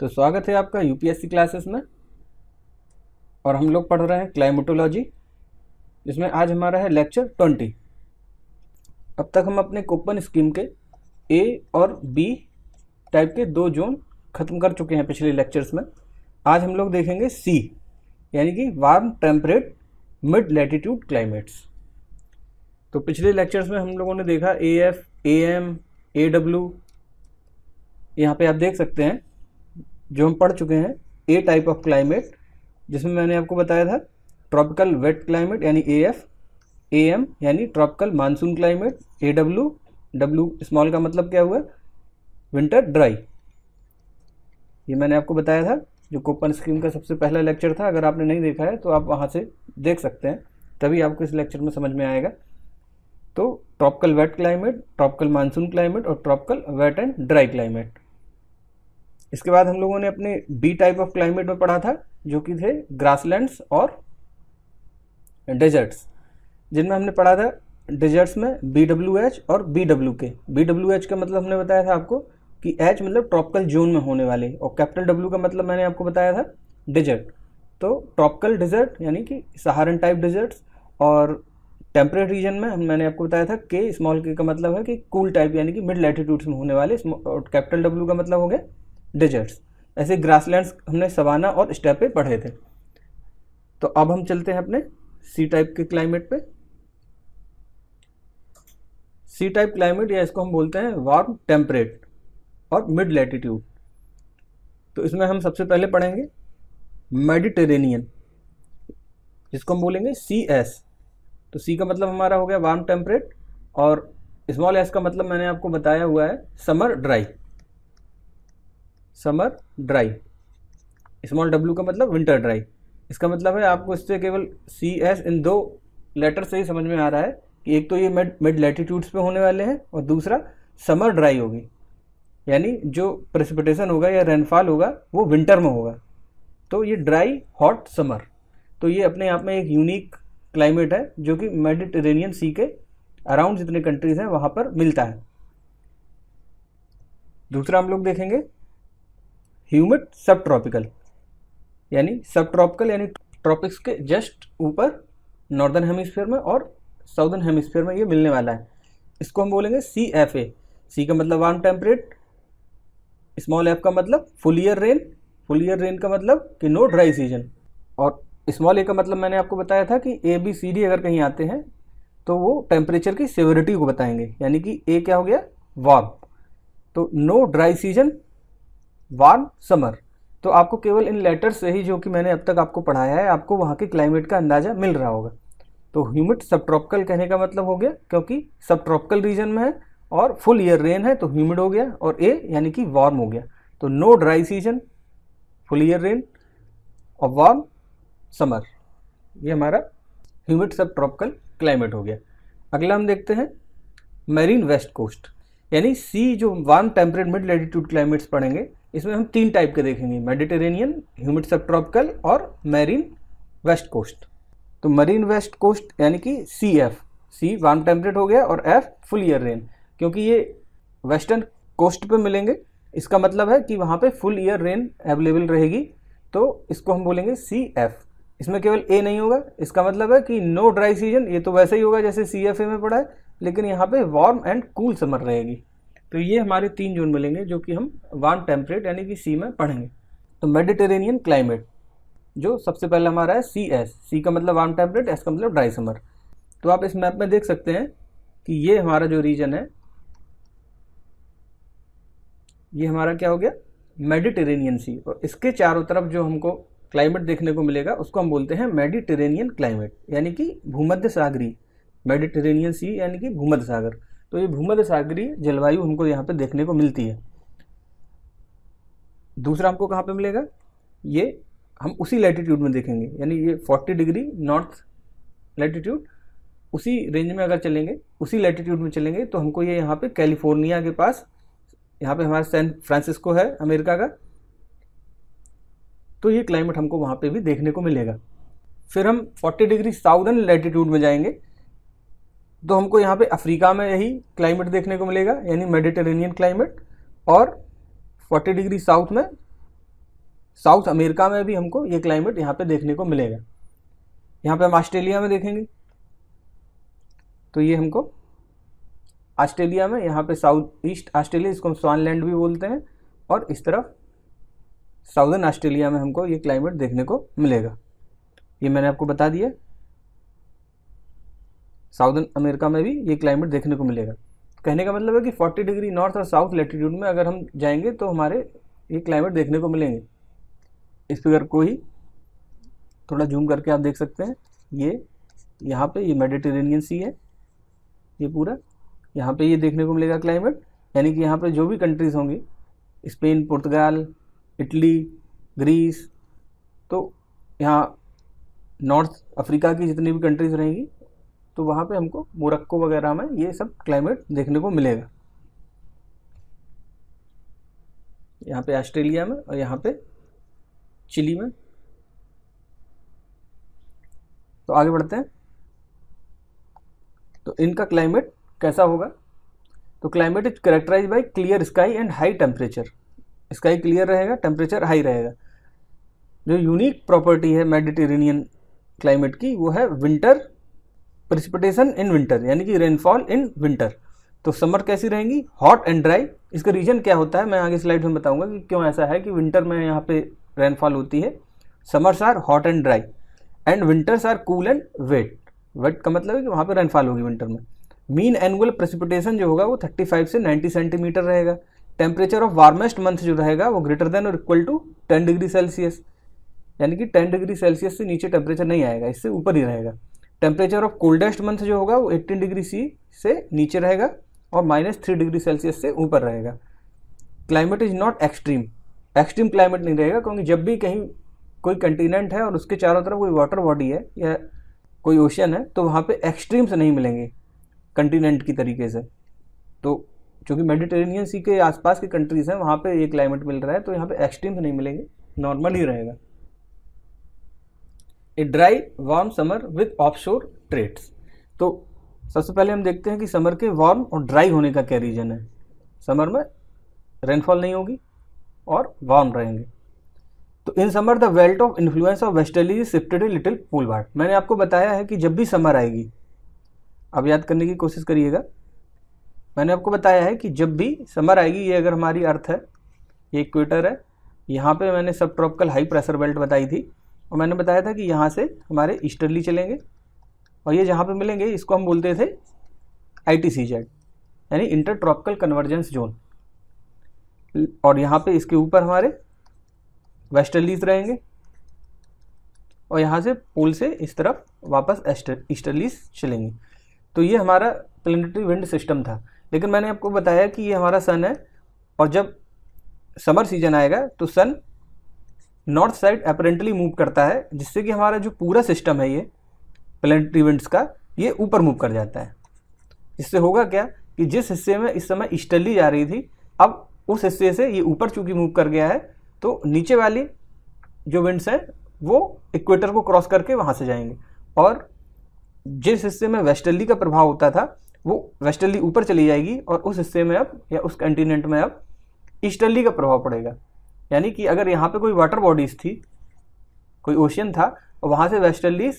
तो स्वागत है आपका यूपीएससी क्लासेस में और हम लोग पढ़ रहे हैं क्लाइमेटोलॉजी जिसमें आज हमारा है लेक्चर ट्वेंटी अब तक हम अपने कूपन स्कीम के ए और बी टाइप के दो जोन ख़त्म कर चुके हैं पिछले लेक्चर्स में आज हम लोग देखेंगे सी यानी कि warm temperate mid latitude climates तो पिछले लेक्चर्स में हम लोगों ने देखा A F A M A W यहाँ पर आप देख सकते हैं जो हम पढ़ चुके हैं ए टाइप ऑफ क्लाइमेट जिसमें मैंने आपको बताया था ट्रॉपिकल वेट क्लाइमेट यानी ए एफ ए एम यानी tropical monsoon climate A W W small का मतलब क्या हुआ विंटर ड्राई ये मैंने आपको बताया था जो कोपन स्कीम का सबसे पहला लेक्चर था अगर आपने नहीं देखा है तो आप वहाँ से देख सकते हैं तभी आपको इस लेक्चर में समझ में आएगा तो tropical wet climate tropical monsoon climate और tropical wet and dry climate इसके बाद हम लोगों ने अपने बी टाइप ऑफ क्लाइमेट में पढ़ा था जो कि थे ग्रासलैंड्स और डेजर्ट्स जिनमें हमने पढ़ा था डेजर्ट्स में बी डब्ल्यू एच और B W K B W H का मतलब हमने बताया था आपको कि एच मतलब ट्रॉपिकल जोन में होने वाले और कैपिटल डब्ल्यू का मतलब मैंने आपको बताया था डेजर्ट तो ट्रॉपिकल डेजर्ट यानी कि सहारन टाइप डेजर्ट्स और टेम्परेट रीजन में मैंने आपको बताया था के स्मॉल के का मतलब है कि कूल टाइप यानी कि मिड लैटीट्यूड्स में होने वाले कैपिटल डब्ल्यू का मतलब हो गया डेजर्ट्स ऐसे ग्रासलैंड्स हमने सवाना और स्टेप पे पढ़े थे तो अब हम चलते हैं अपने सी टाइप के क्लाइमेट पे सी टाइप क्लाइमेट या इसको हम बोलते हैं वार्म टेम्परेट और मिड लैटिट्यूड तो इसमें हम सबसे पहले पढ़ेंगे मेडिटेरेनियन जिसको हम बोलेंगे सी एस तो सी का मतलब हमारा हो गया वार्म टेम्परेट और स्मॉल एस का मतलब मैंने आपको बताया हुआ है summer dry summer dry small W का मतलब विंटर ड्राई इसका मतलब है आपको इससे केवल सी एस इन दो लेटर से ही समझ में आ रहा है कि एक तो ये मिड मिड लेटीट्यूड्स पे होने वाले हैं और दूसरा समर ड्राई होगी यानी जो प्रेसिपिटेशन होगा या रेनफॉल होगा वो विंटर में होगा तो ये ड्राई हॉट समर तो ये अपने आप में एक यूनिक क्लाइमेट है जो कि मेडिटेरेनियन सी के अराउंड जितने कंट्रीज हैं वहाँ पर मिलता है दूसरा हम लोग देखेंगे ह्यूमिड सब ट्रॉपिकल यानी सब ट्रॉपिकल यानी ट्रॉपिक्स के जस्ट ऊपर नॉर्दर्न हेमिस्फेयर में और साउदर्न हेमिस्फेयर में ये मिलने वाला है इसको हम बोलेंगे सी एफ ए सी का मतलब वार्म टेम्परेट स्मॉल एफ का मतलब full year rain full year rain का मतलब कि नो ड्राई सीजन और स्मॉल ए का मतलब मैंने आपको बताया था कि ए बी सी डी अगर कहीं आते हैं तो वो टेम्परेचर की सेवरिटी को बताएंगे यानी कि ए क्या हो गया वार्म तो no dry season warm summer तो आपको केवल इन लेटर से ही जो कि मैंने अब तक आपको पढ़ाया है आपको वहाँ के क्लाइमेट का अंदाज़ा मिल रहा होगा तो ह्यूमिड सब ट्रॉपिकल कहने का मतलब हो गया क्योंकि सब ट्रॉपिकल रीजन में है और फुल ईयर रेन है तो ह्यूमिड हो गया और ए यानी कि वार्म हो गया तो no dry season full year rain और वार्म समर ये हमारा ह्यूमिड सब ट्रॉपिकल क्लाइमेट हो गया अगला हम देखते हैं मैरीन वेस्ट कोस्ट यानी सी जो warm temperate mid latitude climates पढ़ेंगे इसमें हम तीन टाइप के देखेंगे मेडिटेरेनियन ह्यूमिड सबट्रॉपिकल और मैरीन वेस्ट कोस्ट तो मरीन वेस्ट कोस्ट यानी कि C F C warm temperate हो गया और एफ फुल ईयर रेन क्योंकि ये वेस्टर्न कोस्ट पे मिलेंगे इसका मतलब है कि वहाँ पे फुल ईयर रेन अवेलेबल रहेगी तो इसको हम बोलेंगे सी एफ इसमें केवल ए नहीं होगा इसका मतलब है कि नो ड्राई सीजन ये तो वैसे ही होगा जैसे सी एफ ए में पड़ा है लेकिन यहाँ पे वार्म एंड कूल समर रहेगी तो ये हमारे तीन जोन मिलेंगे जो कि हम वार्म टेम्परेट यानी कि सी में पढ़ेंगे तो मेडिटेरेनियन क्लाइमेट जो सबसे पहले हमारा है सी एस सी का मतलब वार्म टेम्परेट एस का मतलब ड्राई समर तो आप इस मैप में देख सकते हैं कि ये हमारा जो रीजन है ये हमारा क्या हो गया मेडिटेरेनियन सी और इसके चारों तरफ जो हमको क्लाइमेट देखने को मिलेगा उसको हम बोलते हैं मेडिटेरेनियन क्लाइमेट यानी कि भूमध्य सागरी मेडिटेरेनियन सी यानी कि भूमध्य सागर तो ये भूमध्य सागरीय जलवायु हमको यहाँ पे देखने को मिलती है दूसरा हमको कहाँ पे मिलेगा ये हम उसी लैटीट्यूड में देखेंगे यानी ये 40 डिग्री नॉर्थ लैटीट्यूड उसी रेंज में अगर चलेंगे उसी लैटीट्यूड में चलेंगे तो हमको ये यहाँ पे कैलिफोर्निया के पास यहाँ पे हमारा सैन फ्रांसिस्को है अमेरिका का तो ये क्लाइमेट हमको वहाँ पे भी देखने को मिलेगा फिर हम 40 डिग्री साउदर्न लैटीट्यूड में जाएंगे तो हमको यहाँ पे अफ्रीका में यही क्लाइमेट देखने को मिलेगा यानी मेडिटेरेनियन क्लाइमेट और 40 डिग्री साउथ में साउथ अमेरिका में भी हमको ये क्लाइमेट यहाँ पे देखने को मिलेगा यहाँ पे हम ऑस्ट्रेलिया में देखेंगे तो ये हमको ऑस्ट्रेलिया में यहाँ पे साउथ ईस्ट ऑस्ट्रेलिया इसको हम स्वानलैंड भी बोलते हैं और इस तरफ साउदर्न ऑस्ट्रेलिया में हमको ये क्लाइमेट देखने को मिलेगा ये मैंने आपको बता दिया साउथ अमेरिका में भी ये क्लाइमेट देखने को मिलेगा कहने का मतलब है कि 40 डिग्री नॉर्थ और साउथ लेटीट्यूड में अगर हम जाएंगे तो हमारे ये क्लाइमेट देखने को मिलेंगे इस फिगर को ही थोड़ा जूम करके आप देख सकते हैं ये यहाँ पे ये मेडिटेरेनियन सी है ये पूरा यहाँ पे ये देखने को मिलेगा क्लाइमेट यानी कि यहाँ पे जो भी कंट्रीज़ होंगी स्पेन पुर्तगाल इटली ग्रीस तो यहाँ नॉर्थ अफ्रीका की जितनी भी कंट्रीज़ रहेंगी तो वहाँ पे हमको मोरक्को वगैरह में ये सब क्लाइमेट देखने को मिलेगा यहाँ पे ऑस्ट्रेलिया में और यहाँ पे चिली में तो आगे बढ़ते हैं तो इनका क्लाइमेट कैसा होगा तो climate is characterise by clear sky and high temperature sky clear रहेगा टेम्परेचर हाई रहेगा जो यूनिक प्रॉपर्टी है मेडिटेरेनियन क्लाइमेट की वो है विंटर प्रिसिपिटेशन इन विंटर यानी कि रेनफॉल इन विंटर तो समर कैसी रहेंगी हॉट एंड ड्राई इसका रीजन क्या होता है मैं आगे स्लाइड में बताऊंगा कि क्यों ऐसा है कि विंटर में यहाँ पे रेनफॉल होती है summers are hot and dry and winters are cool and wet wet का मतलब है कि वहाँ पे रेनफॉल होगी विंटर में मीन एनुअल प्रेसिपिटेशन जो होगा वो 35 से 90 सेंटीमीटर रहेगा टेम्परेचर ऑफ वार्मेस्ट मंथ जो रहेगा वो ग्रेटर देन और इक्वल टू 10 डिग्री सेल्सियस यानी कि 10 डिग्री सेल्सियस से नीचे टेम्परेचर नहीं आएगा इससे ऊपर ही रहेगा टेम्परेचर ऑफ कोल्डेस्ट मंथ जो होगा वो 18 डिग्री सी से नीचे रहेगा और माइनस थ्री डिग्री सेल्सियस से ऊपर रहेगा climate is not extreme extreme climate नहीं रहेगा क्योंकि जब भी कहीं कोई कंटिनेंट है और उसके चारों तरफ कोई वाटर बॉडी है या कोई ओशन है तो वहाँ पे एक्सट्रीम्स नहीं मिलेंगे कंटिनेंट की तरीके से तो चूँकि मेडिटेरेनियन सी के आसपास की कंट्रीज़ हैं वहाँ पे ये क्लाइमेट मिल रहा है तो यहाँ पे एक्सट्रीम्स नहीं मिलेंगे नॉर्मल ही रहेगा a dry warm summer with offshore trades तो सबसे पहले हम देखते हैं कि समर के वार्म और ड्राई होने का क्या रीज़न है समर में रेनफॉल नहीं होगी और वार्म रहेंगे तो in summer the belt of influence of westerly shifted little poleward मैंने आपको बताया है कि जब भी समर आएगी अब याद करने की कोशिश करिएगा मैंने आपको बताया है कि जब भी समर आएगी ये अगर हमारी अर्थ है ये इक्वेटर है यहाँ पे मैंने सब ट्रॉपिकल हाई प्रेशर बेल्ट बताई थी और मैंने बताया था कि यहाँ से हमारे ईस्टर्ली चलेंगे और ये जहाँ पे मिलेंगे इसको हम बोलते थे आई टी सी जेड यानी इंटरट्रॉपिकल कन्वर्जेंस जोन और यहाँ पे इसके ऊपर हमारे वेस्टर्लीज रहेंगे और यहाँ से पुल से इस तरफ वापस ईस्टर्लीज चलेंगे तो ये हमारा प्लेनेटरी विंड सिस्टम था लेकिन मैंने आपको बताया कि ये हमारा सन है और जब समर सीजन आएगा तो sun north side apparently move करता है जिससे कि हमारा जो पूरा सिस्टम है ये प्लेनेट इवेंट्स का ये ऊपर मूव कर जाता है इससे होगा क्या कि जिस हिस्से में इस समय ईस्टर्ली जा रही थी अब उस हिस्से से ये ऊपर चूंकि मूव कर गया है तो नीचे वाली जो विंड्स हैं वो इक्वेटर को क्रॉस करके वहाँ से जाएंगे और जिस हिस्से में वेस्टर्ली का प्रभाव होता था वो वेस्टर्ली ऊपर चली जाएगी और उस हिस्से में अब या उस कंटिनेंट में अब ईस्टर्ली का प्रभाव पड़ेगा यानी कि अगर यहाँ पे कोई वाटर बॉडीज़ थी कोई ओशियन था और वहाँ से वेस्ट इंडीज़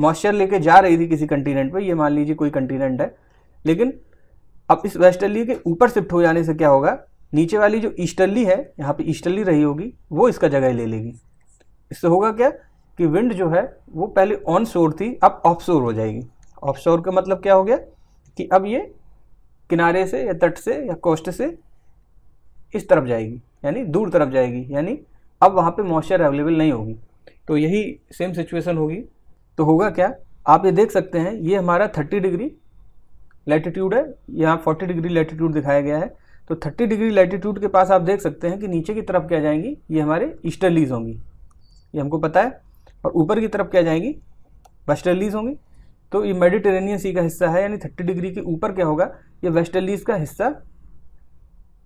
मॉइस्चर लेके जा रही थी किसी कंटिनेंट पे ये मान लीजिए कोई कंटिनेंट है लेकिन अब इस वेस्ट वेस्टर्ली के ऊपर शिफ्ट हो जाने से क्या होगा नीचे वाली जो ईस्टर्ली है यहाँ पे ईस्टर्ली रही होगी वो इसका जगह ले लेगी इससे होगा क्या कि विंड जो है वो पहले ऑन शोर थी अब ऑफ शोर हो जाएगी ऑफ शोर का मतलब क्या हो गया कि अब ये किनारे से या तट से या कोस्ट से इस तरफ जाएगी यानी दूर तरफ जाएगी यानी अब वहाँ पे मॉइस्चर अवेलेबल नहीं होगी तो यही सेम सिचुएशन होगी तो होगा क्या आप ये देख सकते हैं ये हमारा थर्टी डिग्री लेटीट्यूड है यहाँ फोर्टी डिग्री लेटीट्यूड दिखाया गया है तो थर्टी डिग्री लेटीट्यूड के पास आप देख सकते हैं कि नीचे की तरफ क्या जाएंगी ये हमारे ईस्टर्लीज होंगी ये हमको पता है और ऊपर की तरफ क्या जाएंगी वेस्टर्लीज होंगी तो ये मेडिटेरेनियन सी का हिस्सा है यानी थर्टी डिग्री के ऊपर क्या होगा ये वेस्टर्लीज का हिस्सा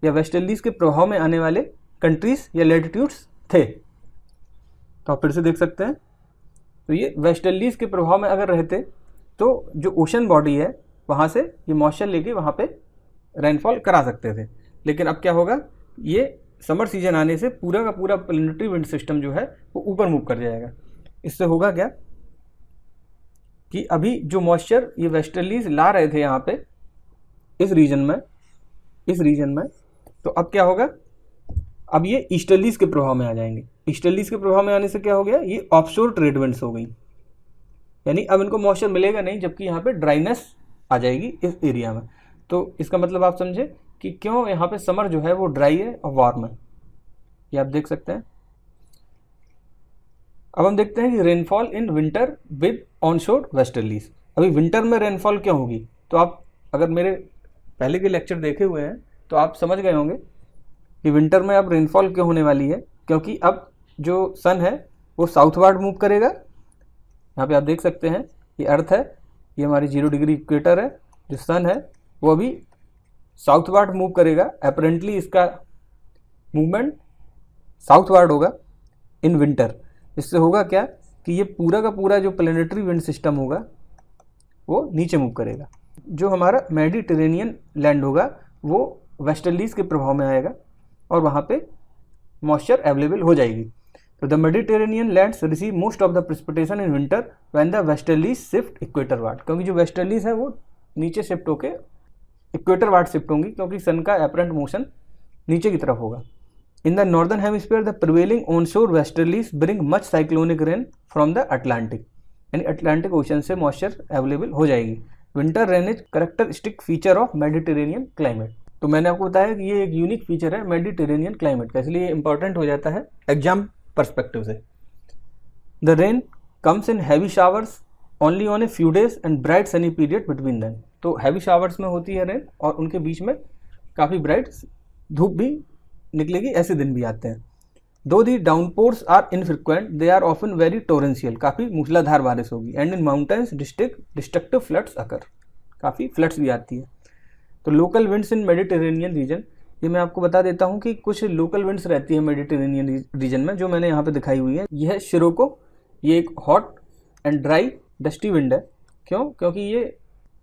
या वेस्ट इंडीज़ के प्रभाव में आने वाले कंट्रीज़ या लेटिट्यूड्स थे तो आप फिर से देख सकते हैं तो ये वेस्ट इंडीज़ के प्रभाव में अगर रहते तो जो ओशन बॉडी है वहाँ से ये मॉइस्चर लेके वहाँ पे रेनफॉल करा सकते थे लेकिन अब क्या होगा ये समर सीजन आने से पूरा का पूरा प्लेनेटरी विंड सिस्टम जो है वो ऊपर मूव कर जाएगा इससे होगा क्या कि अभी जो मॉइस्चर ये वेस्टर्लीज ला रहे थे यहाँ पे इस रीजन में इस रीजन में तो अब क्या होगा अब ये ईस्टर्लीज के प्रभाव में आ जाएंगे ईस्टर्लीज के प्रभाव में आने से क्या हो गया ये ऑफशोर ट्रेड हो गई यानी अब इनको मॉइस्चर मिलेगा नहीं जबकि यहाँ पे ड्राइनेस आ जाएगी इस एरिया में तो इसका मतलब आप समझे कि क्यों यहाँ पे समर जो है वो ड्राई है और वार्म है ये आप देख सकते हैं अब हम देखते हैं कि rainfall in winter with onshore westerlies अभी विंटर में रेनफॉल क्यों होगी तो आप अगर मेरे पहले के लेक्चर देखे हुए हैं तो आप समझ गए होंगे कि विंटर में अब रेनफॉल क्यों होने वाली है क्योंकि अब जो सन है वो साउथ वार्ड मूव करेगा यहाँ पे आप देख सकते हैं ये अर्थ है ये हमारी जीरो डिग्री इक्वेटर है जो सन है वो अभी साउथ वार्ड मूव करेगा अपरेंटली इसका मूवमेंट साउथ वार्ड होगा इन विंटर इससे होगा क्या कि ये पूरा का पूरा जो प्लानिटरी विंड सिस्टम होगा वो नीचे मूव करेगा जो हमारा मेडिटेरेनियन लैंड होगा वो वेस्टर्लीज के प्रभाव में आएगा और वहाँ पे मॉइस्चर अवेलेबल हो जाएगी तो the Mediterranean lands receive most of the precipitation in winter when the westerlies shift equatorward क्योंकि जो वेस्टर्लीज है वो नीचे शिफ्ट होकर इक्वेटर वार्ड शिफ्ट होंगी क्योंकि सन का एपरेंट मोशन नीचे की तरफ होगा in the northern hemisphere the prevailing onshore westerlies bring much cyclonic rain from the Atlantic यानी अटलांटिक ओशन से मॉइस्चर अवेलेबल हो जाएगी winter rain is characteristic feature of Mediterranean climate तो मैंने आपको बताया कि ये एक यूनिक फीचर है मेडिटेरेनियन क्लाइमेट का इसलिए इंपॉर्टेंट हो जाता है एग्जाम परस्पेक्टिव से the rain comes in heavy showers only on a few days and bright Sunny period between then तो हैवी शावर्स में होती है रेन और उनके बीच में काफ़ी ब्राइट धूप भी निकलेगी ऐसे दिन भी आते हैं though the downpours are infrequent they are often very torrential काफ़ी मूसलाधार बारिश होगी and in mountains district destructive floods occur काफ़ी फ्लड्स भी आती है तो local winds in Mediterranean region ये मैं आपको बता देता हूँ कि कुछ लोकल विंड्स रहती है मेडिटेरेनियन रीजन में जो मैंने यहाँ पे दिखाई हुई है यह है शिरोको ये एक hot and dry dusty wind है क्यों क्योंकि ये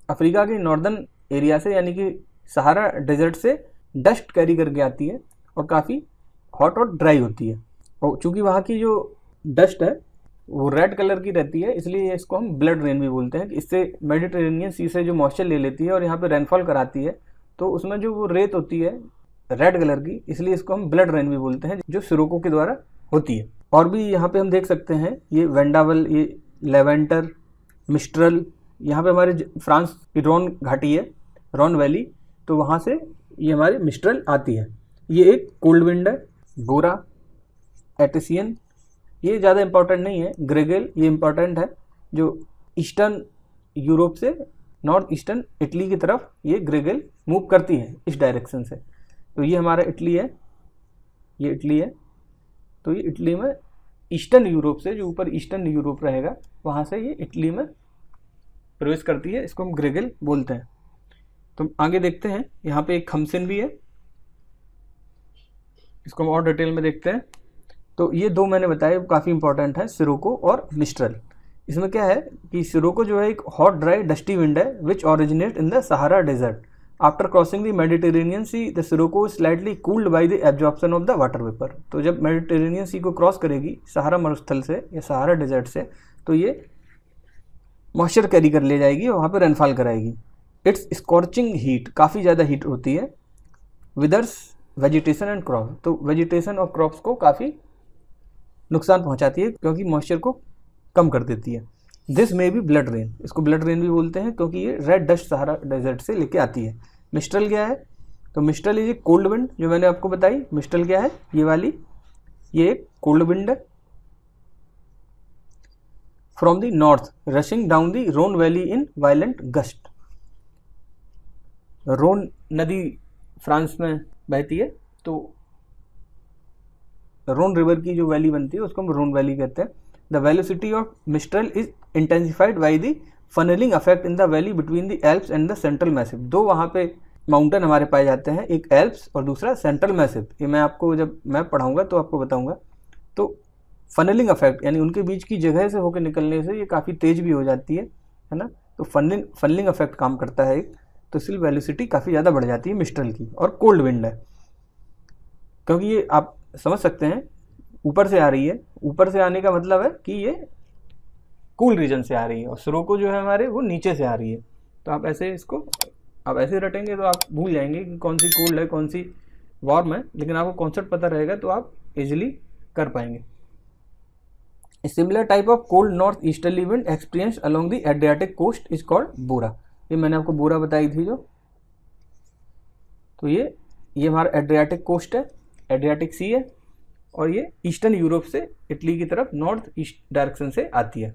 अफ्रीका के नॉर्दर्न एरिया से यानी कि सहारा डेजर्ट से डस्ट कैरी करके आती है और काफ़ी हॉट और ड्राई होती है और चूँकि वहाँ की जो डस्ट है वो रेड कलर की रहती है इसलिए इसको हम ब्लड रेन भी बोलते हैं इससे मेडिटेरेनियन सी से जो मॉइस्चर ले लेती है और यहाँ पे रेनफॉल कराती है तो उसमें जो वो रेत होती है रेड कलर की इसलिए इसको हम ब्लड रेन भी बोलते हैं जो सिरोको के द्वारा होती है और भी यहाँ पे हम देख सकते हैं ये वेंडावल ये लेवेंटर मिस्ट्रल यहाँ पे हमारे फ्रांस की रोन घाटी है रोन वैली तो वहाँ से ये हमारी मिस्ट्रल आती है ये एक कोल्ड विंड है बोरा एटेसियन ये ज़्यादा इंपॉर्टेंट नहीं है ग्रेगेल ये इंपॉर्टेंट है जो ईस्टर्न यूरोप से नॉर्थ ईस्टर्न इटली की तरफ ये ग्रेगेल मूव करती है इस डायरेक्शन से तो ये हमारा इटली है ये इटली है तो ये इटली में ईस्टर्न यूरोप से जो ऊपर ईस्टर्न यूरोप रहेगा वहाँ से ये इटली में प्रवेश करती है इसको हम ग्रेगेल बोलते हैं तो आगे देखते हैं यहाँ पे एक खमसिन भी है इसको हम और डिटेल में देखते हैं तो ये दो मैंने बताए काफ़ी इंपॉर्टेंट है सिरोको और मिस्ट्रल इसमें क्या है कि सिरोको जो है एक हॉट ड्राई डस्टी विंड है which originate in the Sahara desert after crossing the Mediterranean sea the sirocco slightly cooled by the absorption of the water vapour तो जब मेडिटेरेनियन सी को क्रॉस करेगी सहारा मरुस्थल से या सहारा डेजर्ट से तो ये मॉइस्चर कैरी कर ले जाएगी और वहाँ पर रेनफॉल कराएगी इट्स स्कॉर्चिंग हीट काफ़ी ज़्यादा हीट होती है विदर्स वेजिटेशन एंड क्रॉप तो वेजिटेशन और क्रॉप्स को काफ़ी नुकसान पहुंचाती है क्योंकि मॉइस्चर को कम कर देती है this may be blood rain इसको ब्लड रेन भी बोलते हैं क्योंकि ये रेड डस्ट सहारा डेजर्ट से लेके आती है मिस्ट्रल क्या है तो mistral is a cold wind जो मैंने आपको बताई मिस्ट्रल क्या है ये वाली ये एक कोल्ड विंड है from the north rushing down the Rhone valley in violent gust Rhone नदी फ्रांस में बहती है तो रोन रिवर की जो वैली बनती है उसको हम रोन वैली कहते हैं the velocity of mistral is intensified by the funnelling effect in the valley between the Alps and the Central Massif दो वहाँ पे माउंटेन हमारे पाए जाते हैं एक एल्प्स और दूसरा सेंट्रल मैसिव ये मैं आपको जब मैं पढ़ाऊँगा तो आपको बताऊँगा तो फनलिंग अफेक्ट यानी उनके बीच की जगह से होकर निकलने से ये काफ़ी तेज भी हो जाती है है ना तो फनलिंग फनलिंग अफेक्ट काम करता है एक तो इसलिए वेलोसिटी काफ़ी ज़्यादा बढ़ जाती है मिस्ट्रल की और कोल्ड विंड है क्योंकि ये आप समझ सकते हैं ऊपर से आ रही है ऊपर से आने का मतलब है कि ये कूल रीजन से आ रही है और स्रोको जो है हमारे वो नीचे से आ रही है तो आप ऐसे इसको आप ऐसे रटेंगे तो आप भूल जाएंगे कि कौन सी कोल्ड है कौन सी वार्म है लेकिन आपको कॉन्सेप्ट पता रहेगा तो आप इजिली कर पाएंगे similar type of cold north easterly wind experience along the Adriatic coast is called bora ये मैंने आपको बूरा बताई थी जो तो ये ये हमारा एड्रियाटिक कोस्ट है एड्रियाटिक सी है और ये ईस्टर्न यूरोप से इटली की तरफ नॉर्थ ईस्ट डायरेक्शन से आती है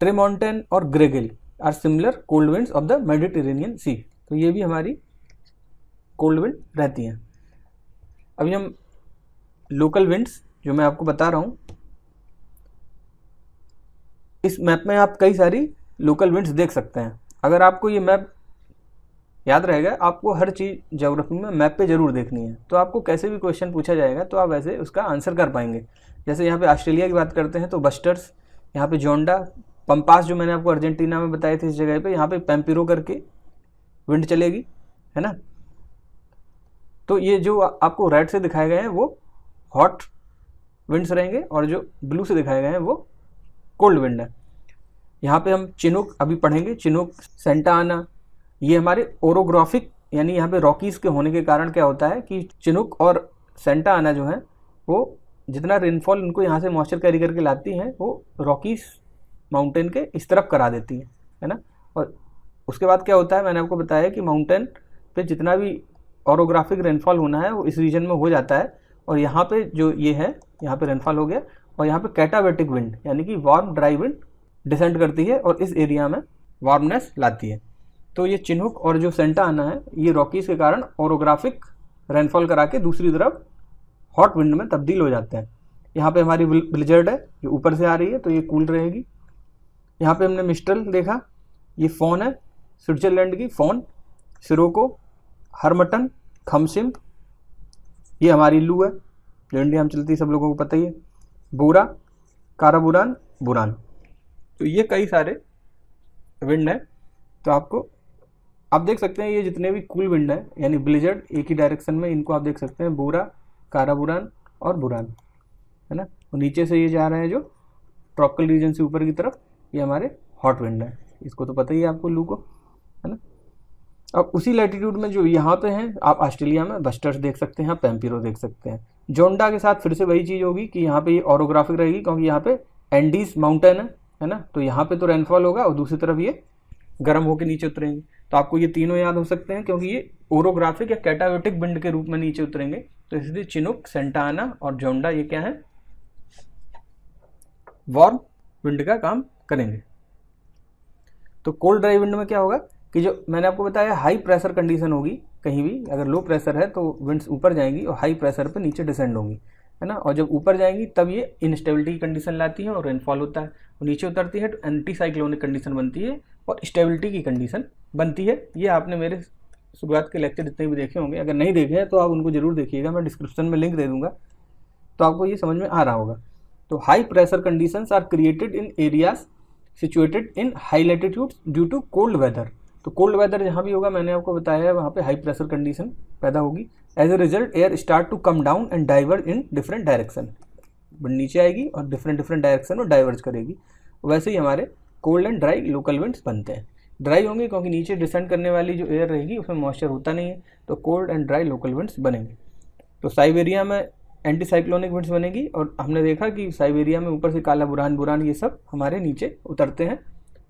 ट्रेमोंटेन और gregale are similar cold winds of the Mediterranean sea तो ये भी हमारी कोल्ड विंड रहती हैं अभी हम लोकल विंड्स जो मैं आपको बता रहा हूँ इस मैप में आप कई सारी लोकल विंड्स देख सकते हैं अगर आपको ये मैप याद रहेगा आपको हर चीज़ ज्योग्राफी में मैप पे जरूर देखनी है तो आपको कैसे भी क्वेश्चन पूछा जाएगा तो आप वैसे उसका आंसर कर पाएंगे जैसे यहाँ पे ऑस्ट्रेलिया की बात करते हैं तो बस्टर्स यहाँ पे जोंडा पंपास जो मैंने आपको अर्जेंटीना में बताए थे इस जगह पे यहाँ पे पेम्पिरो करके विंड चलेगी है ना तो ये जो आपको रेड से दिखाए गए हैं वो हॉट विंड्स रहेंगे और जो ब्लू से दिखाए गए हैं वो कोल्ड विंड है यहाँ पे हम चिनुक अभी पढ़ेंगे चिनुक सेंटा आना ये हमारे ओरोग्राफिक यानी यहाँ पे रॉकीज़ के होने के कारण क्या होता है कि चिनुक और सेंटा आना जो है वो जितना रेनफॉल इनको यहाँ से मॉइस्चर कैरी करके लाती हैं वो रॉकीज़ माउंटेन के इस तरफ करा देती हैं है ना और उसके बाद क्या होता है मैंने आपको बताया कि माउंटेन पे जितना भी औरोग्राफिक रेनफॉल होना है वो इस रीजन में हो जाता है और यहाँ पे जो ये है यहाँ पे रेनफॉल हो गया और यहाँ पे कैटावेटिक विंड यानी कि वार्म ड्राई विंड डिसेंड करती है और इस एरिया में वार्मनेस लाती है तो ये चिनुक और जो सेंटा आना है ये रॉकीज के कारण ओरोग्राफिक रेनफॉल करा के दूसरी तरफ हॉट विंड में तब्दील हो जाते हैं यहाँ पे हमारी ब्लिजर्ड है ये ऊपर से आ रही है तो ये कूल रहेगी यहाँ पे हमने मिस्टल देखा ये फोन है स्विट्जरलैंड की फोन सिरोको हरमटन खमसिम ये हमारी लू है जो इंडिया में चलती है सब लोगों को पता ही है बोरा काराबुरान बुरान तो ये कई सारे विंड हैं तो आपको आप देख सकते हैं ये जितने भी कूल विंड हैं यानी ब्लिजर्ड एक ही डायरेक्शन में इनको आप देख सकते हैं बूरा कारा बुरान और बुरान है ना तो नीचे से ये जा रहे हैं जो ट्रॉपिकल रीजन से ऊपर की तरफ ये हमारे हॉट विंड है इसको तो पता ही है आपको लू को है ना अब उसी लैटिट्यूड में जो यहाँ पे हैं आप ऑस्ट्रेलिया में बस्टर्स देख सकते हैं पैम्पिरो देख सकते हैं जोंडा के साथ फिर से वही चीज़ होगी कि यहाँ पे ये ऑरोग्राफिक रहेगी क्योंकि यहाँ पे एंडीज माउंटेन है है ना तो यहाँ पे तो रेनफॉल होगा और दूसरी तरफ ये गर्म होकर नीचे उतरेंगे तो आपको ये तीनों याद हो सकते हैं क्योंकि ये ओरोग्राफिक या कैटावेटिक बिंड के रूप में नीचे उतरेंगे तो इसलिए चिनुक सेंटाना और जोंडा ये क्या है वार्म विंड का काम करेंगे तो कोल्ड ड्राई विंड में क्या होगा कि जो मैंने आपको बताया हाई प्रेशर कंडीशन होगी कहीं भी अगर लो प्रेशर है तो विंड्स ऊपर जाएंगी और हाई प्रेशर पर नीचे डिसेंड होंगी है ना और जब ऊपर जाएंगी तब ये इनस्टेबिलिटी की कंडीशन लाती है और रेनफॉल होता है और नीचे उतरती है तो एंटी साइक्लोनिक कंडीशन बनती है और स्टेबिलिटी की कंडीशन बनती है ये आपने मेरे शुरुआत के लेक्चर जितने भी देखे होंगे अगर नहीं देखे हैं तो आप उनको ज़रूर देखिएगा मैं डिस्क्रिप्शन में लिंक दे दूंगा तो आपको ये समझ में आ रहा होगा तो high pressure condition are created in areas situated in high latitude due to cold weather तो कोल्ड वेदर जहाँ भी होगा मैंने आपको बताया है वहाँ पर हाई प्रेशर कंडीशन पैदा होगी as a result air start to come down and diverge in different direction नीचे आएगी और डिफरेंट डिफरेंट डायरेक्शन में डाइवर्ज करेगी वैसे ही हमारे cold and dry local winds बनते हैं ड्राई होंगे क्योंकि नीचे डिसेंड करने वाली जो एयर रहेगी उसमें मॉइस्चर होता नहीं है तो cold and dry local winds बनेंगे तो साइबेरिया में एंटीसाइक्लोनिक विंड्स बनेगी और हमने देखा कि साइबेरिया में ऊपर से काला बुरान बुरान ये सब हमारे नीचे उतरते हैं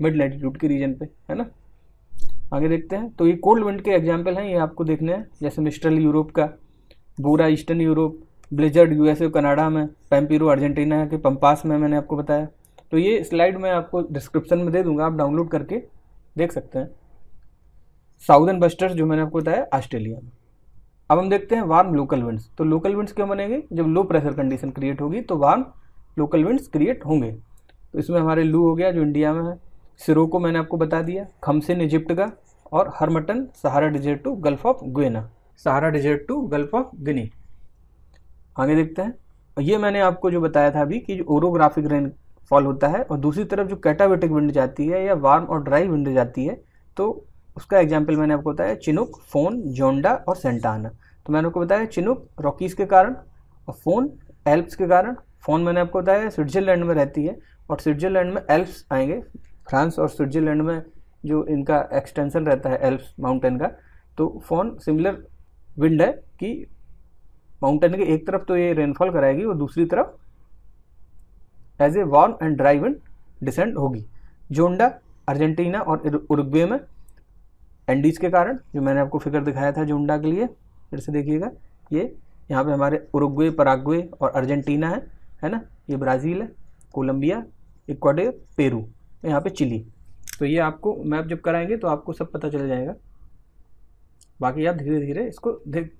मिड लैटीट्यूड के रीजन पे है ना आगे देखते हैं तो ये कोल्ड विंड के एग्जाम्पल हैं ये आपको देखने हैं जैसे मिस्ट्रल यूरोप का bora eastern Europe blizzard USA Canada में पेम्पीरो अर्जेंटीना के पंपास में मैंने आपको बताया तो ये स्लाइड मैं आपको डिस्क्रिप्शन में दे दूंगा आप डाउनलोड करके देख सकते हैं साउदर्न बस्टर्स जो मैंने आपको बताया ऑस्ट्रेलिया में अब हम देखते हैं वार्म लोकल विंड्स तो लोकल विंड्स क्यों बनेंगे जब लो प्रेशर कंडीशन क्रिएट होगी तो वार्म लोकल विंड्स क्रिएट होंगे तो इसमें हमारे लू हो गया जो इंडिया में है सिरो को मैंने आपको बता दिया खमसिन इजिप्ट का और harmattan Sahara desert to gulf of Guinea Sahara desert to gulf of Guinea आगे देखते हैं ये मैंने आपको जो बताया था अभी कि जो ओरोग्राफिक रेन फॉल होता है और दूसरी तरफ जो कैटावेटिक विंड जाती है या वार्म और ड्राई विंड जाती है तो उसका एग्जाम्पल मैंने आपको बताया चिनुक फोन जोंडा और सेंटाना तो मैंने आपको बताया चिनुक रॉकीज़ के कारण और फोन एल्प्स के कारण फोन मैंने आपको बताया स्विट्जरलैंड में रहती है और स्विट्जरलैंड में एल्प्स आएंगे फ्रांस और स्विट्जरलैंड में जो इनका एक्सटेंशन रहता है एल्प्स माउंटेन का तो फोन सिमिलर विंड है कि माउंटेन के एक तरफ तो ये रेनफॉल कराएगी और दूसरी तरफ as a warm and dry wind descend होगी जोंडा अर्जेंटीना और उर्गवे में एंडीज के कारण जो मैंने आपको फिगर दिखाया था जोंडा के लिए फिर से देखिएगा ये यहाँ पे हमारे उर्गवे पराग्वे और अर्जेंटीना है है ना ये ब्राज़ील है कोलम्बिया इक्वाडोर पेरू यहाँ पे चिली तो ये आपको मैप जब कराएंगे तो आपको सब पता चल जाएगा बाकी आप धीरे धीरे इसको देख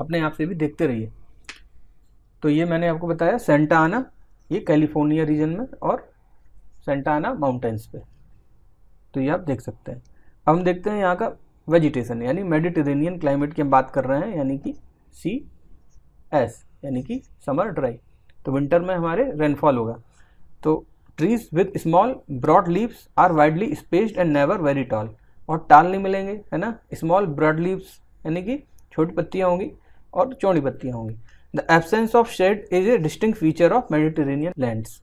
अपने आप से भी देखते रहिए तो ये मैंने आपको बताया सेंटा आना ये कैलिफोर्निया रीजन में और सेंटाना माउंटेन्स पे तो ये आप देख सकते हैं अब हम देखते हैं यहाँ का वेजिटेशन यानी मेडिटेरेनियन क्लाइमेट की हम बात कर रहे हैं यानी कि सी एस यानी कि समर ड्राई तो विंटर में हमारे रेनफॉल होगा तो trees with small broad leaves are widely spaced and never very tall और टाल नहीं मिलेंगे है ना स्मॉल ब्रॉड लीव्स यानी कि छोटी पत्तियाँ होंगी और चौड़ी पत्तियाँ होंगी the absence of shade is a distinct feature of Mediterranean lands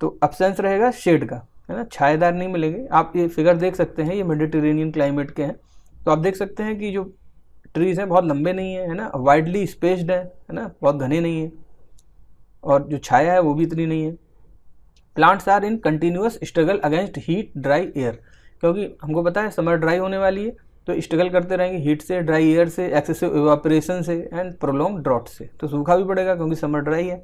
तो एब्सेंस रहेगा शेड का है ना छाएदार नहीं मिलेंगे आप ये फिगर देख सकते हैं ये मेडिटेरेनियन क्लाइमेट के हैं तो आप देख सकते हैं कि जो ट्रीज़ हैं बहुत लंबे नहीं है है ना वाइडली स्पेस्ड है है ना बहुत घने नहीं है और जो छाया है वो भी इतनी नहीं है plants are in continuous struggle against heat dry air क्योंकि हमको पता है समर ड्राई होने वाली है तो स्ट्रगल करते रहेंगे हीट से ड्राई एयर से एक्सेसिव एवापरेशन से एंड प्रोलॉन्ग ड्रॉट से तो सूखा भी पड़ेगा क्योंकि समर ड्राई है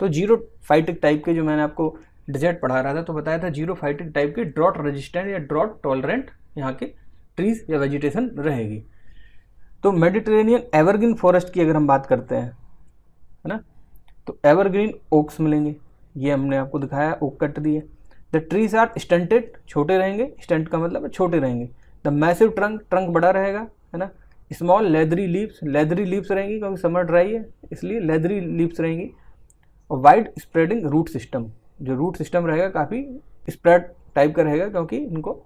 तो जीरो फाइटिक टाइप के जो मैंने आपको डिजर्ट पढ़ा रहा था तो बताया था जीरो फाइटिक टाइप के ड्रॉट रजिस्टेंट या ड्रॉट टॉलरेंट यहाँ के ट्रीज या वेजिटेशन रहेगी तो मेडिटेरेनियन एवरग्रीन फॉरेस्ट की अगर हम बात करते हैं है ना तो एवरग्रीन ओक्स मिलेंगे ये हमने आपको दिखाया ओक कट दिए है द ट्रीज आर स्टंटेड छोटे रहेंगे स्टंट का मतलब छोटे रहेंगे द मैसिव ट्रंक ट्रंक बड़ा रहेगा है ना small leathery leaves leathery leaves रहेंगी क्योंकि समर ड्राई है इसलिए लेदरी लीव्स रहेंगी और वाइड स्प्रेडिंग रूट सिस्टम जो रूट सिस्टम रहेगा काफ़ी स्प्रेड टाइप का रहेगा क्योंकि इनको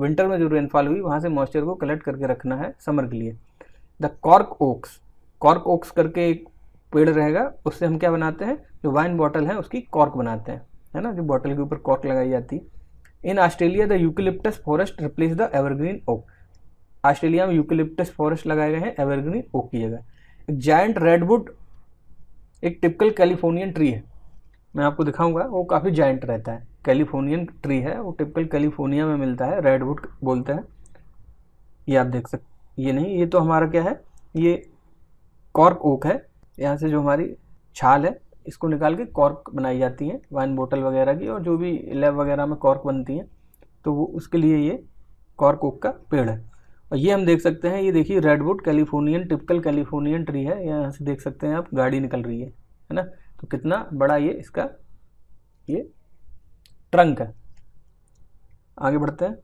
विंटर में जो रेनफॉल हुई वहाँ से मॉइस्चर को कलेक्ट करके रखना है समर के लिए the cork oaks cork oaks करके एक पेड़ रहेगा उससे हम क्या बनाते हैं जो वाइन बॉटल है उसकी कॉर्क बनाते हैं है ना जो बॉटल के ऊपर कॉर्क लगाई जाती है in Australia the eucalyptus forest replace the evergreen oak Australia में यूकिलिप्टस फॉरेस्ट लगाए गए हैं एवरग्रीन ओक की जगह जायंट रेडवुड एक टिपिकल कैलिफोर्नियन ट्री है मैं आपको दिखाऊंगा वो काफ़ी जायंट रहता है कैलिफोर्नियन ट्री है वो टिपिकल कैलिफोर्निया में मिलता है रेडवुड बोलते हैं ये आप देख सकते ये नहीं ये तो हमारा क्या है ये कॉर्क ओक है यहाँ से जो हमारी छाल है इसको निकाल के कॉर्क बनाई जाती है वाइन बोतल वगैरह की और जो भी लैब वगैरह में कॉर्क बनती हैं तो वो उसके लिए ये कॉर्क ओक का पेड़ है और ये हम देख सकते हैं ये देखिए redwood Californian typical Californian tree है यहाँ से देख सकते हैं आप गाड़ी निकल रही है है ना तो कितना बड़ा ये इसका ये ट्रंक है आगे बढ़ते हैं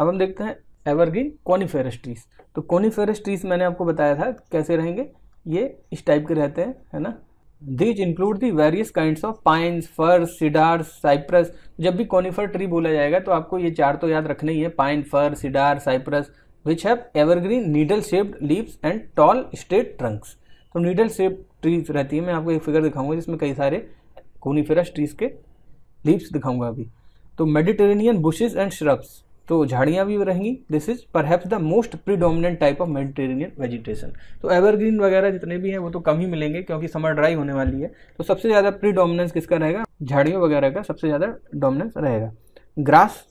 अब हम देखते हैं एवरग्रीन कॉनीफेरस ट्रीज तो कॉनीफेरस ट्रीज मैंने आपको बताया था कैसे रहेंगे ये इस टाइप के रहते हैं है ना these include the various kind of pines fir cedar cypress जब भी कॉनिफर ट्री बोला जाएगा तो आपको ये चार तो याद रखना ही है pine fir cedar cypress which have evergreen needle shaped leaves and tall straight trunks तो नीडल शेप ट्रीज रहती है मैं आपको एक फिगर दिखाऊंगा जिसमें कई सारे कोनीफेरस ट्रीज के लीव्स दिखाऊंगा अभी तो मेडिटेरेनियन बुशेज एंड श्रब्स तो झाड़ियाँ भी रहेंगी this is perhaps the most predominant type of Mediterranean vegetation तो एवरग्रीन वगैरह जितने भी हैं वो तो कम ही मिलेंगे क्योंकि समर ड्राई होने वाली है तो सबसे ज़्यादा प्रीडोमिनेंस किसका रहेगा झाड़ियों वगैरह का सबसे ज़्यादा डोमिनेंस रहेगा grass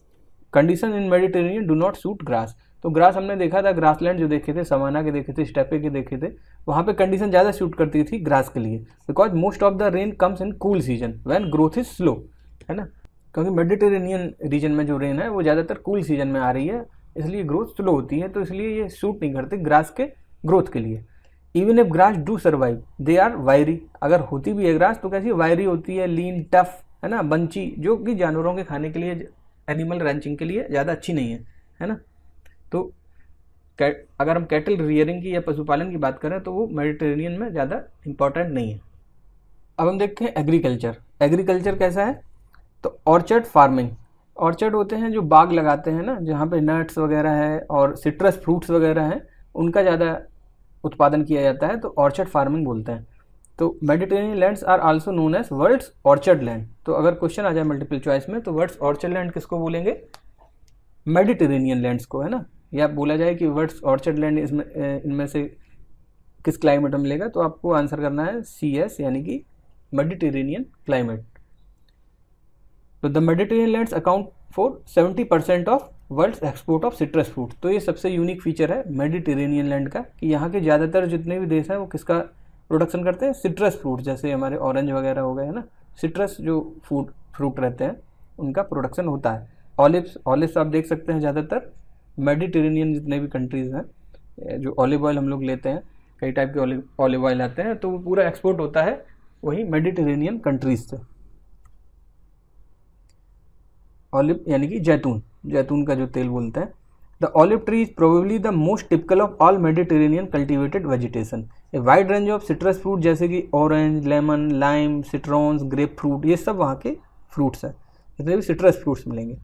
condition in Mediterranean do not suit grass तो ग्रास हमने देखा था लैंड जो देखे थे समाना के देखे थे स्टेपे के देखे थे वहाँ पे कंडीशन ज़्यादा शूट करती थी ग्रास के लिए because most of the rain comes in cool season when growth is slow है ना क्योंकि मेडिटेरेनियन रीजन में जो रेन है वो ज़्यादातर कूल सीजन में आ रही है इसलिए ग्रोथ स्लो होती है तो इसलिए ये सूट नहीं करते ग्रास के ग्रोथ के लिए even if grass do survive they are wiry अगर होती भी है ग्रास तो कैसी वायरी होती है लीन टफ है ना बंची जो कि जानवरों के खाने के लिए एनिमल रेंचिंग के लिए ज़्यादा अच्छी नहीं है है ना तो अगर हम कैटल रियरिंग की या पशुपालन की बात करें तो वो मेडिटेरेनियन में ज़्यादा इंपॉर्टेंट नहीं है अब हम देखते हैं एग्रीकल्चर एग्रीकल्चर कैसा है तो ऑर्चर्ड फार्मिंग ऑर्चर्ड होते हैं जो बाग लगाते हैं ना जहाँ पे नट्स वगैरह है और सिट्रस फ्रूट्स वगैरह हैं उनका ज़्यादा उत्पादन किया जाता है तो ऑर्चर्ड फार्मिंग बोलते हैं तो Mediterranean lands are also known as world's orchard land तो अगर क्वेश्चन आ जाए मल्टीपल चॉइस में तो वर्ड्स ऑर्चर्ड लैंड किसको बोलेंगे मेडिटेरेनियन लैंड्स को है ना या बोला जाए कि वर्ड्स ऑर्चर्ड लैंड इसमें इनमें से किस क्लाइमेट में मिलेगा तो आपको आंसर करना है सी एस यानी कि मेडिटेरेनियन क्लाइमेट तो the Mediterranean lands account for seventy percent of world export of citrus fruit तो ये सबसे यूनिक फीचर है मेडिटेरेनियन लैंड का कि यहाँ के ज़्यादातर जितने भी देश हैं वो किसका प्रोडक्शन करते हैं सिट्रस फ्रूट जैसे हमारे ऑरेंज वगैरह हो गए है ना सिट्रस जो फूड फ्रूट रहते हैं उनका प्रोडक्शन होता है ऑलिव्स ऑलिव्स आप देख सकते हैं ज़्यादातर मेडिटेरेनियन जितने भी कंट्रीज़ हैं जो ऑलिव ऑयल हम लोग लेते हैं कई टाइप के ऑलिव ऑयल आते हैं तो वो पूरा एक्सपोर्ट होता है वही मेडिटेरेनियन कंट्रीज़ से ऑलिव यानी कि जैतून जैतून का जो तेल बोलते हैं the olive tree is probably the most typical of all Mediterranean cultivated vegetation a wide range of citrus fruit जैसे कि orange lemon lime citrons grapefruit ये सब वहाँ के फ्रूट्स हैं जितने भी सिट्रस फ्रूट्स मिलेंगे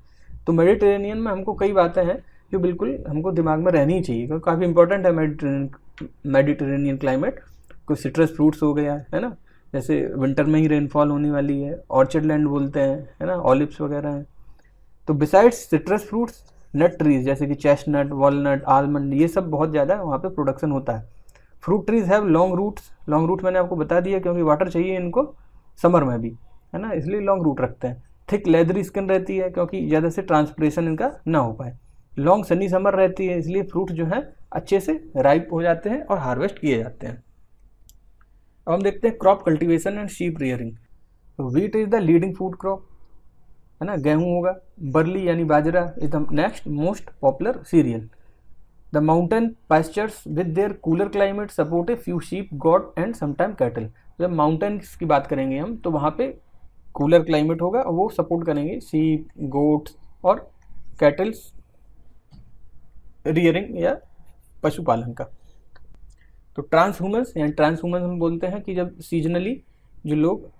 तो मेडिटेरेनियन में हमको कई बातें हैं जो बिल्कुल हमको दिमाग में रहनी चाहिए क्योंकि काफ़ी इंपॉर्टेंट है मेडिटेरेनियन मेडिटेरेनियन क्लाइमेट कोई सिट्रस फ्रूट्स हो गया है ना जैसे विंटर में ही रेनफॉल होने वाली है ऑर्चर्ड लैंड बोलते हैं है ना ऑलिव्स वगैरह हैं तो besides citrus fruits nut trees जैसे कि चेस्टनट वॉलनट आलमंड ये सब बहुत ज़्यादा वहाँ पे प्रोडक्शन होता है fruit trees have long roots long root मैंने आपको बता दिया क्योंकि वाटर चाहिए इनको समर में भी है ना इसलिए लॉन्ग रूट रखते हैं थिक लेदरी स्किन रहती है क्योंकि ज़्यादा से ट्रांसप्रेशन इनका ना हो पाए लॉन्ग सनी समर रहती है इसलिए फ्रूट जो है अच्छे से राइप हो जाते हैं और हार्वेस्ट किए जाते हैं अब हम देखते हैं crop cultivation and sheep rearing तो wheat is the leading food crop है ना गेहूँ होगा बर्ली यानी बाजरा is the next most popular cereal the mountain pastures with their cooler climate support a few sheep goat and sometime cattle जब mountains की बात करेंगे हम तो वहाँ पे कूलर क्लाइमेट होगा वो सपोर्ट करेंगे शीप गोट्स और कैटल्स रियरिंग या पशुपालन का तो ट्रांसह्यूमंस यानी ट्रांसह्यूमंस हम बोलते हैं कि जब सीजनली जो लोग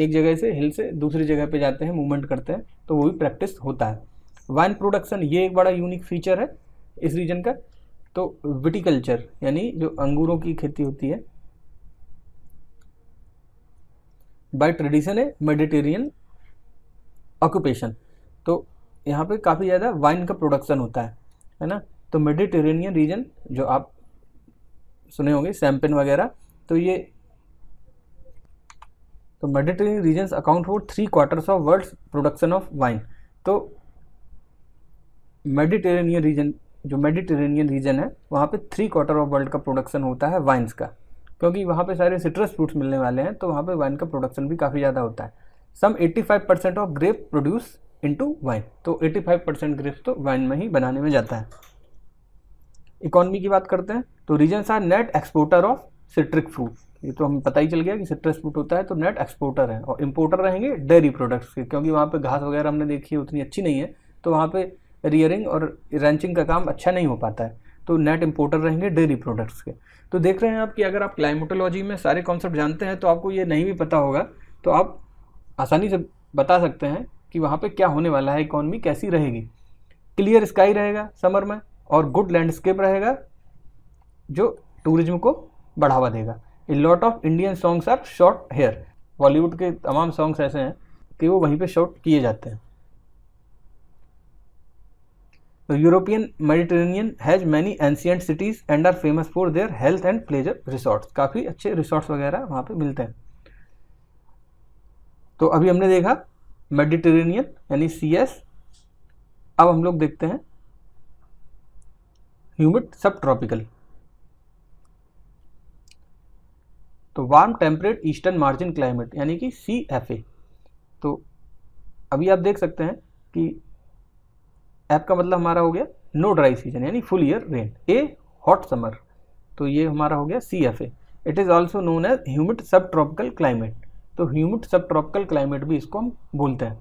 एक जगह से हिल से दूसरी जगह पे जाते हैं मूवमेंट करते हैं तो वो भी प्रैक्टिस होता है वाइन प्रोडक्शन ये एक बड़ा यूनिक फीचर है इस रीजन का तो विटिकल्चर यानी जो अंगूरों की खेती होती है बाय ट्रेडिशन है मेडिटेरियन ऑक्यूपेशन तो यहाँ पे काफ़ी ज़्यादा वाइन का प्रोडक्शन होता है है ना तो मेडिटेरेनियन रीजन जो आप सुने होंगे सैम्पिन वगैरह तो ये तो Mediterranean region account for three quarters of world production of wine तो मेडिटेरेनियन रीजन जो मेडिटेरेनियन रीजन है वहाँ पे थ्री क्वार्टर ऑफ वर्ल्ड का प्रोडक्शन होता है वाइन्स का क्योंकि वहाँ पे सारे सिट्रस फ्रूट्स मिलने वाले हैं तो वहाँ पे वाइन का प्रोडक्शन भी काफ़ी ज़्यादा होता है some 85 percent of grape produce into wine तो 85 परसेंट ग्रेप्स तो वाइन में ही बनाने में जाता है इकोनॉमी की बात करते हैं तो regions are net exporter of citric fruits ये तो हमें पता ही चल गया कि सिट्रस फ्रूट होता है तो नेट एक्सपोर्टर है और इम्पोर्टर रहेंगे डेयरी प्रोडक्ट्स के क्योंकि वहाँ पर घास वगैरह हमने देखी है उतनी अच्छी नहीं है तो वहाँ पर रियरिंग और रेंचिंग का काम अच्छा नहीं हो पाता है तो नेट इम्पोर्टर रहेंगे डेयरी प्रोडक्ट्स के तो देख रहे हैं आप कि अगर आप क्लाइमेटोलॉजी में सारे कॉन्सेप्ट जानते हैं तो आपको ये नहीं भी पता होगा तो आप आसानी से बता सकते हैं कि वहाँ पर क्या होने वाला है इकॉनमी कैसी रहेगी क्लियर स्काई रहेगा समर में और गुड लैंडस्केप रहेगा जो टूरिज्म को बढ़ावा देगा lot of Indian songs are shot here Bollywood के तमाम सॉन्ग्स ऐसे हैं कि वो वहीं पे शॉर्ट किए जाते हैं European Mediterranean has many ancient cities and are famous for their health and pleasure resorts काफ़ी अच्छे रिसोर्ट्स वगैरह वहाँ पे मिलते हैं तो अभी हमने देखा मेडिटेरेनियन यानी सी एस अब हम लोग देखते हैं ह्यूमिड सब ट्रॉपिकल तो warm temperate eastern margin climate यानी कि सी एफ ए तो अभी आप देख सकते हैं कि ऐप का मतलब हमारा हो गया नो ड्राई सीजन यानी full year rain a hot summer तो ये हमारा हो गया C F A it is also known as humid sub tropical climate तो ह्यूमिड सब ट्रॉपिकल क्लाइमेट भी इसको हम बोलते हैं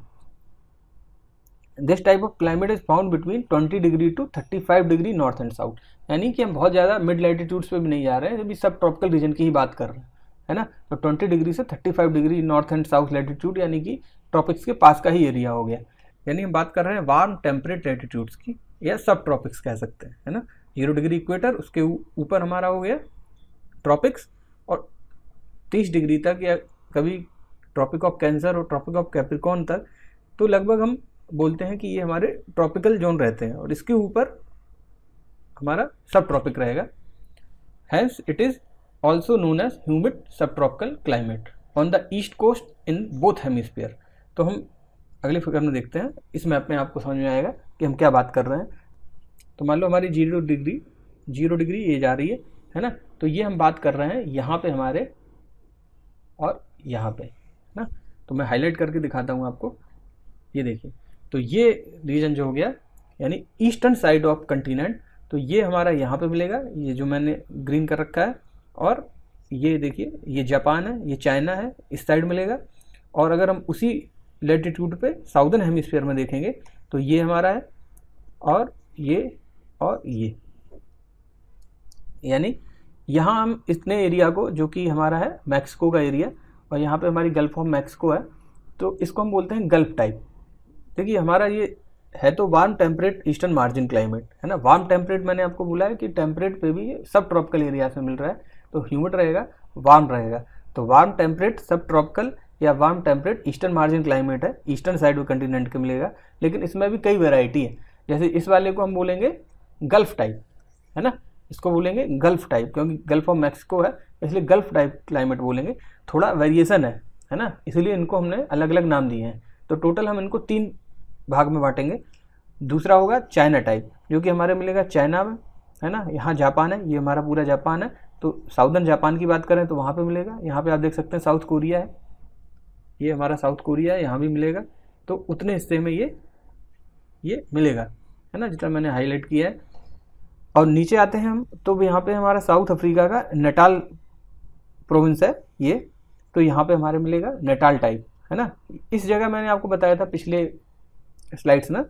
this type of climate is found between 20 degree to 35 degree north and south यानी कि हम बहुत ज़्यादा मिड लैटिट्यूड्स पे भी नहीं जा रहे हैं जब भी सब ट्रॉपिकल रीजन की ही बात कर रहे हैं है ना तो 20 डिग्री से 35 degree north and south latitude यानी कि ट्रॉपिक्स के पास का ही एरिया हो गया यानी हम बात कर रहे हैं वार्म टेम्परेट लेटीट्यूड्स की या सब ट्रॉपिक्स कह सकते हैं है ना जीरो डिग्री इक्वेटर उसके ऊपर हमारा हो गया ट्रॉपिक्स और तीस डिग्री तक या कभी ट्रॉपिक ऑफ कैंसर और ट्रॉपिक ऑफ कैप्रिकॉन तक तो लगभग हम बोलते हैं कि ये हमारे ट्रॉपिकल जोन रहते हैं और इसके ऊपर हमारा सब ट्रॉपिक रहेगा hence it is known as humid sub tropical climate on the east coast in both hemisphere तो हम अगले फिगर में देखते हैं इस मैप में आपको समझ में आएगा कि हम क्या बात कर रहे हैं तो मान लो हमारी जीरो डिग्री जीरो डिग्री ये जा रही है है ना तो ये हम बात कर रहे हैं यहाँ पे हमारे और यहाँ पे है ना तो मैं हाईलाइट करके दिखाता हूँ आपको ये देखिए तो ये रीजन जो हो गया यानी ईस्टर्न साइड ऑफ कंटिनेंट तो ये हमारा यहाँ पे मिलेगा ये जो मैंने ग्रीन कर रखा है और ये देखिए ये जापान है ये चाइना है इस साइड मिलेगा और अगर हम उसी लेटिट्यूड पे साउदर्न हेमिस्फीयर में देखेंगे तो ये हमारा है और ये और ये यानी यहाँ हम इतने एरिया को जो कि हमारा है मैक्सिको का एरिया और यहाँ पे हमारी गल्फ ऑफ मैक्सिको है तो इसको हम बोलते हैं गल्फ टाइप देखिए हमारा ये है तो warm temperate eastern margin climate है ना वार्म टेम्परेट मैंने आपको बोला है कि टेम्परेट पे भी सब ट्रॉपिकल एरिया से मिल रहा है तो ह्यूमिड रहेगा वार्म रहेगा तो वार्म टेम्परेट सब ट्रॉपिकल या warm temperate eastern margin climate है ईस्टर्न साइड कंटिनेंट के मिलेगा लेकिन इसमें भी कई वेराइटी है जैसे इस वाले को हम बोलेंगे गल्फ टाइप है ना इसको बोलेंगे गल्फ टाइप क्योंकि गल्फ ऑफ मैक्सिको है इसलिए गल्फ टाइप क्लाइमेट बोलेंगे थोड़ा वेरिएशन है है ना इसलिए इनको हमने अलग अलग नाम दिए हैं तो टोटल हम इनको तीन भाग में बांटेंगे दूसरा होगा चाइना टाइप जो कि हमारे मिलेगा चाइना में है ना यहाँ जापान है ये हमारा पूरा जापान है तो साउदर्न जापान की बात करें तो वहाँ पर मिलेगा यहाँ पर आप देख सकते हैं साउथ कोरिया है ये हमारा साउथ कोरिया है यहाँ भी मिलेगा तो उतने हिस्से में ये ये मिलेगा है ना जितना मैंने हाईलाइट किया है और नीचे आते हैं हम तो यहाँ पे हमारा साउथ अफ्रीका का नटाल प्रोविंस है ये तो यहाँ पे हमारे मिलेगा नटाल टाइप है ना इस जगह मैंने आपको बताया था पिछले स्लाइड्स ना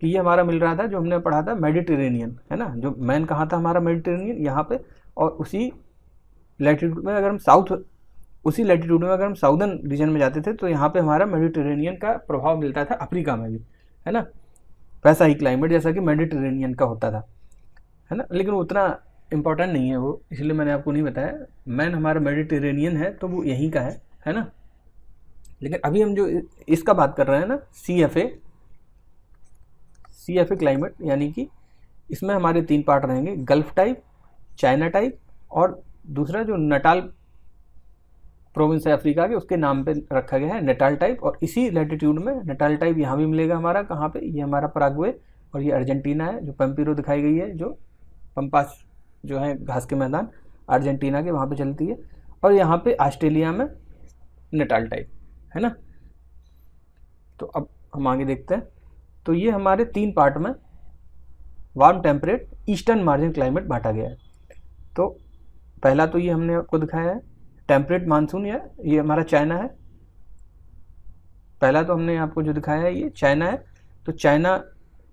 कि ये हमारा मिल रहा था जो हमने पढ़ा था मेडिटेरेनियन है ना जो मैन कहा था हमारा मेडिटेरेनियन यहाँ पर और उसी लेटीट्यूड में अगर हम साउथ उसी लैटीट्यूड में अगर हम साउदर्न रीजन में जाते थे तो यहाँ पे हमारा मेडिटेरेनियन का प्रभाव मिलता था अफ्रीका में भी है ना वैसा ही क्लाइमेट जैसा कि मेडिटेरेनियन का होता था है ना लेकिन उतना इम्पोर्टेंट नहीं है वो इसलिए मैंने आपको नहीं बताया मैन हमारा मेडिटेरेनियन है तो वो यहीं का है है ना लेकिन अभी हम जो इसका बात कर रहे हैं ना C F A C F A climate यानी कि इसमें हमारे तीन पार्ट रहेंगे गल्फ टाइप चाइना टाइप और दूसरा जो नटाल प्रोविंस है अफ्रीका के उसके नाम पे रखा गया है नटाल टाइप और इसी लैटिट्यूड में नटाल टाइप यहाँ भी मिलेगा हमारा कहाँ पे ये हमारा पराग्वे और ये अर्जेंटीना है जो पम्पीरो दिखाई गई है जो पम्पास जो है घास के मैदान अर्जेंटीना के वहाँ पे चलती है और यहाँ पे ऑस्ट्रेलिया में नटाल टाइप है ना तो अब हम आगे देखते हैं तो ये हमारे तीन पार्ट में warm temperate eastern margin climate बांटा गया है तो पहला तो ये हमने आपको दिखाया है टेम्परेट मानसून या ये हमारा चाइना है पहला तो हमने आपको जो दिखाया है ये चाइना है तो चाइना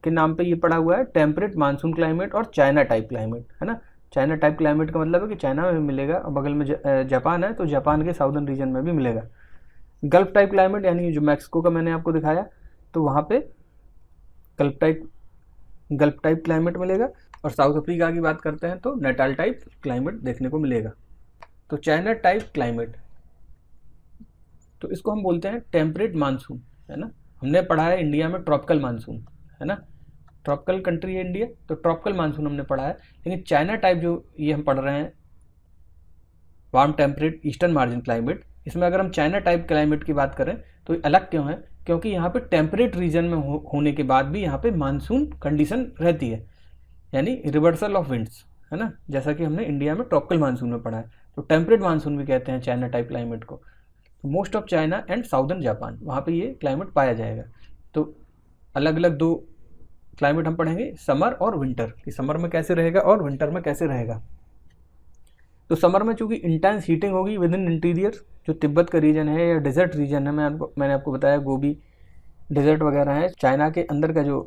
के नाम पे ये पड़ा हुआ है टेम्परेट मानसून क्लाइमेट और चाइना टाइप क्लाइमेट है ना चाइना टाइप क्लाइमेट का मतलब है कि चाइना में मिलेगा और बगल में जापान है तो जापान के साउदर्न रीजन में भी मिलेगा गल्फ टाइप क्लाइमेट यानी जो मैक्सिको का मैंने आपको दिखाया तो वहाँ पे gulf type gulf type climate मिलेगा और साउथ अफ्रीका की बात करते हैं तो नेटाल टाइप क्लाइमेट देखने को मिलेगा तो चाइना टाइप क्लाइमेट तो इसको हम बोलते हैं टेम्परेट मानसून है ना हमने पढ़ा है इंडिया में ट्रॉपिकल मानसून है ना ट्रॉपिकल कंट्री है इंडिया तो ट्रॉपिकल मानसून हमने पढ़ा है लेकिन चाइना टाइप जो ये हम पढ़ रहे हैं warm temperate eastern margin climate इसमें अगर हम चाइना टाइप क्लाइमेट की बात करें तो अलग क्यों है क्योंकि यहाँ पे टेम्परेट रीजन में हो, होने के बाद भी यहाँ पे मानसून कंडीशन रहती है यानी रिवर्सल ऑफ विंड्स है ना जैसा कि हमने इंडिया में ट्रॉपिकल मानसून में पढ़ा है तो टेम्परेट मानसून भी कहते हैं चाइना टाइप क्लाइमेट को तो most of China and southern Japan वहाँ पे ये क्लाइमेट पाया जाएगा तो अलग अलग दो क्लाइमेट हम पढ़ेंगे समर और विंटर कि समर में कैसे रहेगा और विंटर में कैसे रहेगा तो समर में चूंकि इंटेंस हीटिंग होगी विद इन इंटीरियर जो तिब्बत का रीजन है या डेजर्ट रीजन है मैं आपको मैंने आपको बताया गोभी डेजर्ट वगैरह है चाइना के अंदर का जो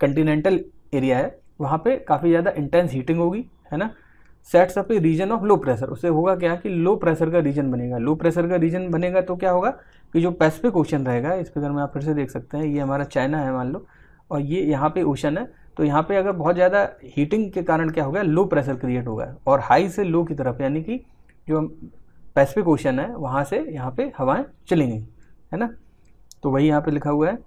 कंटिनेंटल एरिया है वहाँ पे काफ़ी ज़्यादा इंटेंस हीटिंग होगी है ना sets up a region of low pressure उससे होगा क्या कि लो प्रेशर का रीजन बनेगा लो प्रेशर का रीजन बनेगा तो क्या होगा कि जो पैसिफिक ओशन रहेगा इस फिगर में आप फिर से देख सकते हैं ये हमारा चाइना है मान लो और ये यहाँ पे ओशन है तो यहाँ पे अगर बहुत ज़्यादा हीटिंग के कारण क्या होगा लो प्रेशर क्रिएट होगा और हाई से लो की तरफ यानी कि जो पैसिफिक ओशन है वहाँ से यहाँ पे हवाएं चलेंगी है ना तो वही यहाँ पे लिखा हुआ है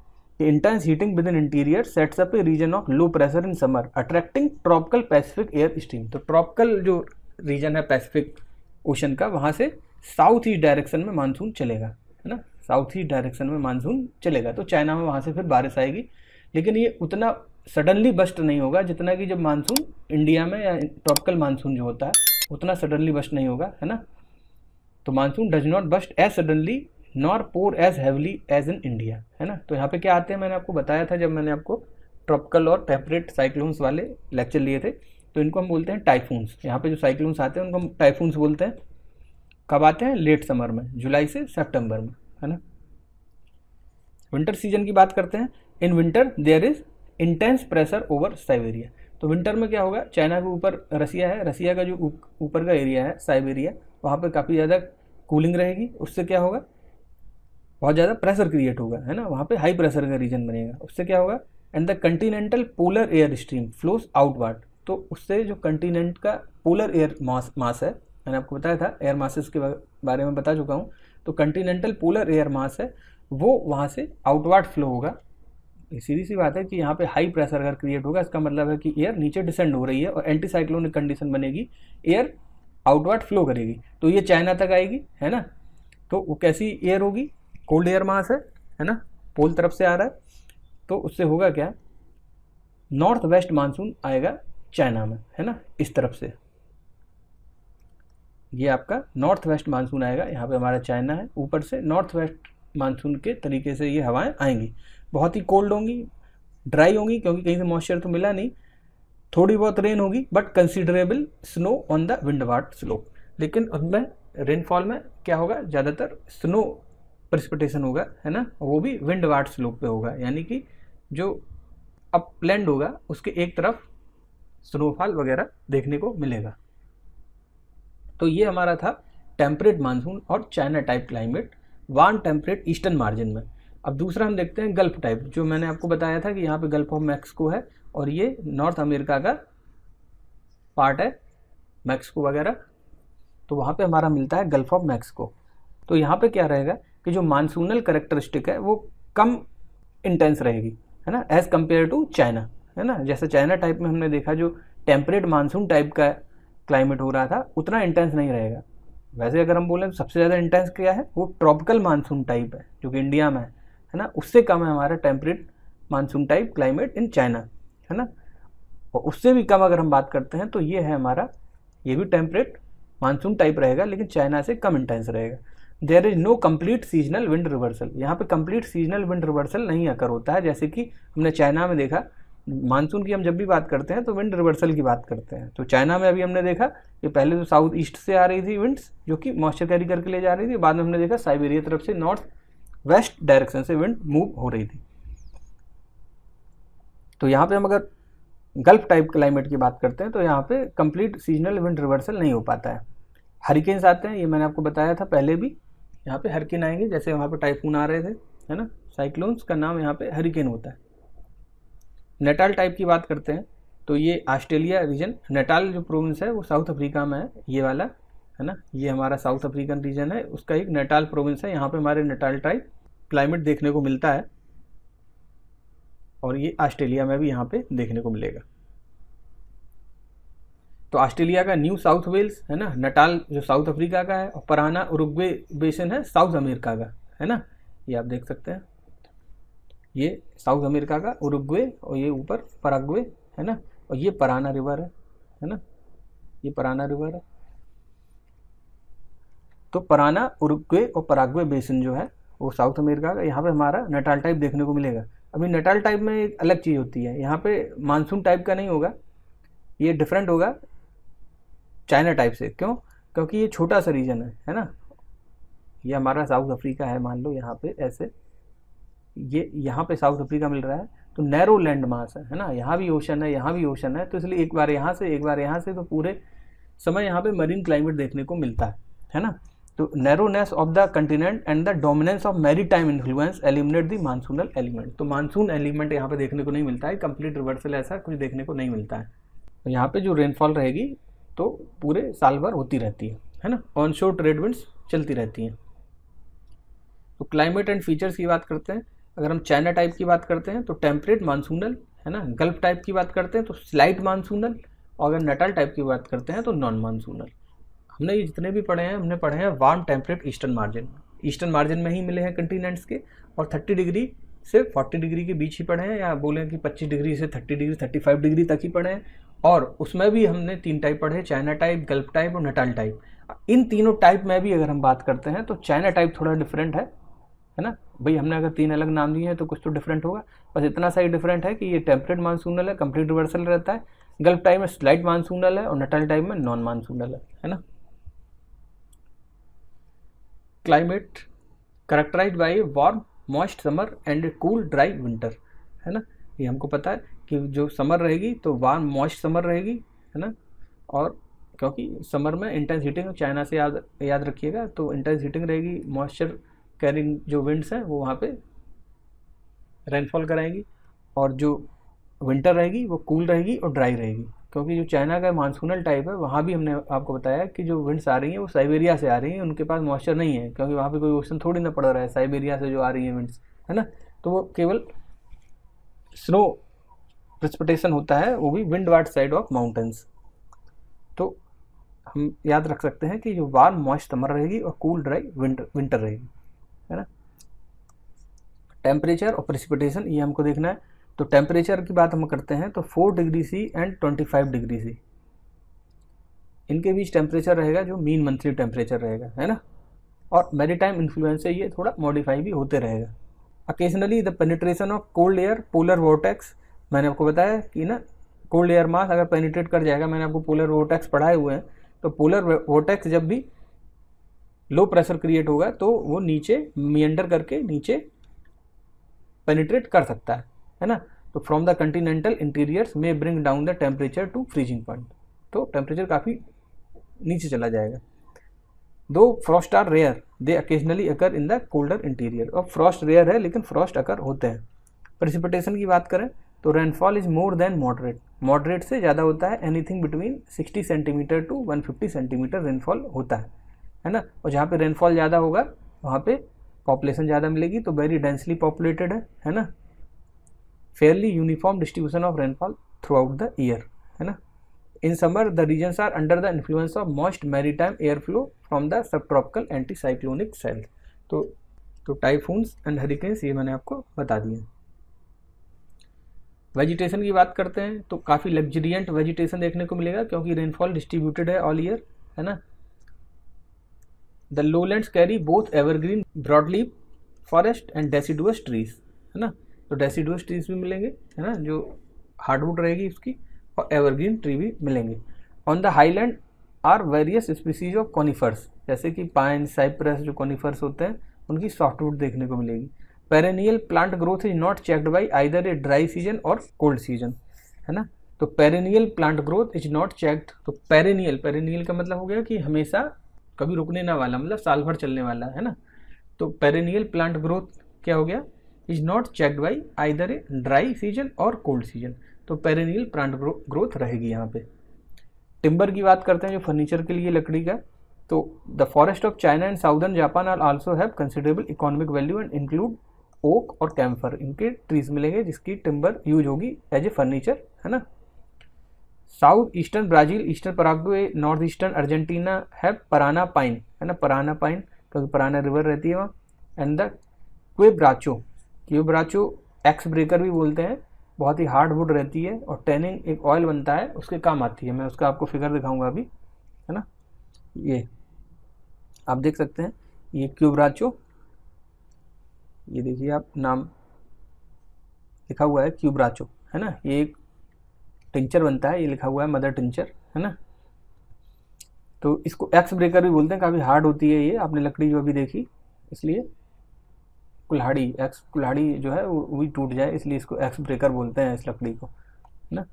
heating within interior sets up a region of low pressure in summer attracting tropical Pacific air stream तो ट्रॉपिकल जो रीजन है पैसिफिक ओशन का वहाँ से साउथ ईस्ट डायरेक्शन में मानसून चलेगा है ना साउथ ईस्ट डायरेक्शन में मानसून चलेगा तो चाइना में वहाँ से फिर बारिश आएगी लेकिन ये उतना सडनली बस्ट नहीं होगा जितना कि जब मानसून इंडिया में या ट्रॉपिकल मानसून जो होता है उतना सडनली बस्ट नहीं होगा है ना तो monsoon does not burst as suddenly nor pour as heavily as in India है ना तो यहाँ पे क्या आते हैं मैंने आपको बताया था जब मैंने आपको ट्रॉपिकल और टेम्परेट साइक्लोन्स वाले लेक्चर लिए थे तो इनको हम बोलते हैं टाइफून्स यहाँ पे जो साइक्लोन्स आते हैं उनको हम टाइफून्स बोलते हैं कब आते हैं लेट समर में जुलाई से सेप्टेम्बर में है ना विंटर सीजन की बात करते हैं in winter there is intense pressure over Siberia तो विंटर में क्या होगा चाइना के ऊपर रसिया है रसिया का जो ऊपर का एरिया है साइबेरिया वहाँ पर काफ़ी ज़्यादा कूलिंग रहेगी उससे क्या होगा बहुत ज़्यादा प्रेशर क्रिएट होगा है ना वहाँ पे हाई प्रेशर का रीजन बनेगा उससे क्या होगा and the continental polar air stream flows outward तो उससे जो कंटिनेंट का पोलर एयर मास मास है मैंने आपको बताया था एयर मासेस के बारे में बता चुका हूँ तो कंटिनेंटल पोलर एयर मास है वो वहाँ से आउटवर्ड फ्लो होगा सीधी सी बात है कि यहाँ पे हाई प्रेशर अगर क्रिएट होगा इसका मतलब है कि एयर नीचे डिसेंड हो रही है और एंटी साइक्लोनिक कंडीशन बनेगी एयर आउटवर्ड फ्लो करेगी तो ये चाइना तक आएगी है ना तो वो कैसी एयर होगी कोल्ड एयर मास है है ना पोल तरफ से आ रहा है तो उससे होगा क्या नॉर्थ वेस्ट मानसून आएगा चाइना में है ना इस तरफ से ये आपका नॉर्थ वेस्ट मानसून आएगा यहाँ पे हमारा चाइना है ऊपर से नॉर्थ वेस्ट मानसून के तरीके से ये हवाएं आएंगी बहुत ही कोल्ड होंगी ड्राई होंगी क्योंकि कहीं से मॉइस्चर तो मिला नहीं थोड़ी बहुत रेन होगी but considerable snow on the windward slope लेकिन उनमें रेनफॉल में क्या होगा ज़्यादातर स्नो प्रिस्पिटेशन होगा है ना वो भी विंड वार्ड स्लोप पे होगा यानी कि जो अपलैंड होगा उसके एक तरफ स्नोफॉल वगैरह देखने को मिलेगा तो ये हमारा था टेम्परेट मानसून और China type climate warm temperate eastern margin में अब दूसरा हम देखते हैं गल्फ टाइप जो मैंने आपको बताया था कि यहाँ पे गल्फ ऑफ मैक्सिको है और ये नॉर्थ अमेरिका का पार्ट है मैक्सिको वगैरह तो वहाँ पे हमारा मिलता है गल्फ ऑफ मैक्सिको तो यहाँ पे क्या रहेगा कि जो मानसूनल करेक्टरिस्टिक है वो कम इंटेंस रहेगी है ना एज़ कम्पेयर टू चाइना है ना जैसे चाइना टाइप में हमने देखा जो टेम्परेट मानसून टाइप का क्लाइमेट हो रहा था उतना इंटेंस नहीं रहेगा वैसे अगर हम बोलें सबसे ज़्यादा इंटेंस क्या है वो ट्रॉपिकल मानसून टाइप है जो कि इंडिया में है है ना उससे कम है हमारा temperate monsoon type climate in China है ना और उससे भी कम अगर हम बात करते हैं तो ये है हमारा ये भी टेम्परेट मानसून टाइप रहेगा लेकिन चाइना से कम इंटेंस रहेगा there is no complete seasonal wind reversal यहाँ पे कंप्लीट सीजनल विंड रिवर्सल नहीं आकर होता है जैसे कि हमने चाइना में देखा मानसून की हम जब भी बात करते हैं तो विंड रिवर्सल की बात करते हैं तो चाइना में अभी हमने देखा कि पहले तो साउथ ईस्ट से आ रही थी विंड्स जो कि मॉइस्चर कैरी करके ले जा रही थी बाद में हमने देखा साइबेरिया तरफ से नॉर्थ वेस्ट डायरेक्शन से विंड मूव हो रही थी तो यहाँ पे हम अगर गल्फ टाइप क्लाइमेट की बात करते हैं तो यहाँ पे कंप्लीट सीजनल विंड रिवर्सल नहीं हो पाता है हरिकेन्स आते हैं ये मैंने आपको बताया था पहले भी यहाँ पे हरिकेन आएंगे जैसे वहाँ पे टाइफून आ रहे थे है ना साइक्लोन्स का नाम यहाँ पे हरिकेन होता है नेटाल टाइप की बात करते हैं तो ये ऑस्ट्रेलिया रीजन नेटाल जो प्रोविंस है वो साउथ अफ्रीका में है ये वाला है ना ये हमारा साउथ अफ्रीकन रीजन है उसका एक नेटाल प्रोविंस है यहाँ पे हमारे नेटाल टाइप क्लाइमेट देखने को मिलता है और ये ऑस्ट्रेलिया में भी यहाँ पे देखने को मिलेगा तो ऑस्ट्रेलिया का न्यू साउथ वेल्स है ना नटाल जो साउथ अफ्रीका का है और पराना उरुग्वे बेसन है साउथ अमेरिका का है ना ये आप देख सकते हैं ये साउथ अमेरिका का उरुग्वे और ये ऊपर पराग्वे है ना और ये पराना रिवर है है ना ये पराना रिवर है तो पराना उरुग्वे और पराग्वे बेसन जो है वो साउथ अमेरिका का यहाँ पे हमारा नटाल टाइप देखने को मिलेगा अभी नटाल टाइप में एक अलग चीज़ होती है यहाँ पे मानसून टाइप का नहीं होगा ये डिफरेंट होगा चाइना टाइप से क्यों क्योंकि ये छोटा सा रीजन है है ना ये हमारा साउथ अफ्रीका है मान लो यहाँ पे ऐसे ये यहाँ पे साउथ अफ्रीका मिल रहा है तो नैरो लैंड मास है है ना यहाँ भी ओशन है यहाँ भी ओशन है तो इसलिए एक बार यहाँ से एक बार यहाँ से तो पूरे समय यहाँ पे मरीन क्लाइमेट देखने को मिलता है है ना तो narrowness of the continent and the dominance of maritime influence eliminate the monsoonal element तो मानसून एलिमेंट यहाँ पे देखने को नहीं मिलता है कंप्लीट रिवर्सल ऐसा कुछ देखने को नहीं मिलता है तो यहाँ पे जो रेनफॉल रहेगी तो पूरे साल भर होती रहती है है ना ऑन शोर ट्रेड विंड्स चलती रहती हैं तो क्लाइमेट एंड फीचर्स की बात करते हैं अगर हम चाइना टाइप की बात करते हैं तो टेम्परेट मानसूनल है ना गल्फ टाइप की बात करते हैं तो स्लाइट मानसूनल और अगर नटल टाइप की बात करते हैं तो नॉन मानसूनल हमने ये जितने भी पढ़े हैं हमने पढ़े हैं warm temperate eastern margin eastern margin में ही मिले हैं कंटिनेंट्स के और थर्टी डिग्री से 40 डिग्री के बीच ही पढ़े हैं या बोले कि 25 डिग्री से 30 डिग्री 35 डिग्री तक ही पढ़े हैं और उसमें भी हमने तीन टाइप पढ़े चाइना टाइप गल्फ टाइप और नटाल टाइप इन तीनों टाइप में भी अगर हम बात करते हैं तो चाइना टाइप थोड़ा डिफरेंट है है ना भाई हमने अगर तीन अलग नाम दिए हैं तो कुछ तो डिफरेंट होगा बस इतना सा ही डिफरेंट है कि ये टेम्परेट मानसूनल है कंप्लीट रिवर्सल रहता है गल्फ टाइप में स्लाइट मानसूनल है और नटाल टाइप में नॉन मानसूनल है है ना climate characterize by warm moist summer and cool dry winter है ना ये हमको पता है कि जो समर रहेगी तो वार मॉइस्ट समर रहेगी है ना और क्योंकि समर में इंटेंस हीटिंग चाइना से याद याद रखिएगा तो इंटेंस हीटिंग रहेगी मॉइस्चर कैरिंग जो विंड्स हैं वो वहाँ पे रेनफॉल कराएंगी और जो विंटर रहेगी वो कूल रहेगी और ड्राई रहेगी क्योंकि जो चाइना का मानसूनल टाइप है वहाँ भी हमने आपको बताया कि जो विंड्स आ रही हैं वो साइबेरिया से आ रही हैं उनके पास मॉइस्चर नहीं है क्योंकि वहाँ पर कोई ओशन थोड़ी ना पड़ रहा है साइबेरिया से जो आ रही हैं विंड्स है ना तो वो केवल स्नो प्रिस्पिटेशन होता है वो भी windward side of mountains तो हम याद रख सकते हैं कि जो वार्म मॉइस्ट समर रहेगी और कूल ड्राई विंटर विंटर रहेगी है ना टेम्परेचर और प्रिस्पिटेशन ये हमको देखना है तो टेम्परेचर की बात हम करते हैं तो four degree C and twenty five degree C इनके बीच टेम्परेचर रहेगा जो मीन मंथली टेम्परेचर रहेगा है ना और मेरी टाइम इन्फ्लुएंस से ये थोड़ा मॉडिफाई भी होते रहेगा occasionally the penetration of cold air polar vortex मैंने आपको बताया कि ना कोल्ड एयर मास अगर पेनिट्रेट कर जाएगा मैंने आपको पोलर वोटेक्स पढ़ाए हुए हैं तो पोलर वोटेक्स जब भी लो प्रेशर क्रिएट होगा तो वो नीचे मियंडर करके नीचे पेनिट्रेट कर सकता है है ना तो from the continental interiors may bring down the temperature to freezing point तो टेम्परेचर काफ़ी नीचे चला जाएगा though frost are rare they occasionally occur in the colder interior और फ्रॉस्ट रेयर है लेकिन फ्रॉस्ट अकर होते हैं प्रिसिपिटेशन की बात करें तो rainfall is more than moderate moderate से ज़्यादा होता है anything between 60 centimetre to 150 centimetre rainfall होता है है ना और जहाँ पे रेनफॉल ज़्यादा होगा वहाँ पे पॉपुलेशन ज़्यादा मिलेगी तो वेरी डेंसली पॉपुलेटेड है है ना fairly uniform distribution of rainfall throughout the year है ना in summer the regions are under the influence of most time air flow from the subtropical anticyclonic cell तो तो typhoons and hurricanes ये मैंने आपको बता दिए हैं वेजिटेशन की बात करते हैं तो काफ़ी लग्जरियंट वेजिटेशन देखने को मिलेगा क्योंकि रेनफॉल डिस्ट्रीब्यूटेड है ऑल ईयर है ना the land carry both evergreen broadleaf forest and deciduous trees है ना तो डेसीडुअस ट्रीज भी मिलेंगे है ना जो हार्डवुड रहेगी उसकी और एवरग्रीन ट्री भी मिलेंगे on the highland are various species of conifers जैसे कि पाइन साइप्रस जो कॉनिफर्स होते हैं उनकी सॉफ्टवुड देखने को मिलेगी perennial plant growth is not checked by either a dry season और कोल्ड सीजन है ना तो perennial plant growth is not checked तो पेरेनियल पेरेनियल का मतलब हो गया कि हमेशा कभी रुकने ना वाला मतलब साल भर चलने वाला है ना तो पेरेनियल प्लांट ग्रोथ क्या हो गया is not checked by either a dry season और कोल्ड सीजन तो पेरेनियल प्लांट ग्रोथ रहेगी यहाँ पे टिम्बर की बात करते हैं जो फर्नीचर के लिए लकड़ी का तो the forest of China and southern Japan are also have considerable economic value and include oak और कैम्फर इनके ट्रीज मिलेंगे जिसकी टिम्बर यूज होगी एज ए फर्नीचर है ना south eastern Brazil eastern Paraguay north eastern Argentina है Parana pine है ना पराना पाइन क्योंकि पराना रिवर रहती है वहाँ and the quebracho quebracho axe breaker भी बोलते हैं बहुत ही हार्ड वुड रहती है और टेनिंग एक ऑयल बनता है उसके काम आती है मैं उसका आपको फिगर दिखाऊंगा अभी है ना ये आप देख सकते हैं ये क्यूब्राचो ये देखिए आप नाम लिखा हुआ है क्यूब्राचो है ना ये एक टिंचर बनता है ये लिखा हुआ है मदर टिंचर है ना तो इसको एक्स ब्रेकर भी बोलते हैं काफ़ी हार्ड होती है ये आपने लकड़ी जो अभी देखी इसलिए कुल्हाड़ी एक्स कुल्हाड़ी जो है वो भी टूट जाए इसलिए इसको एक्स ब्रेकर बोलते हैं इस लकड़ी को है ना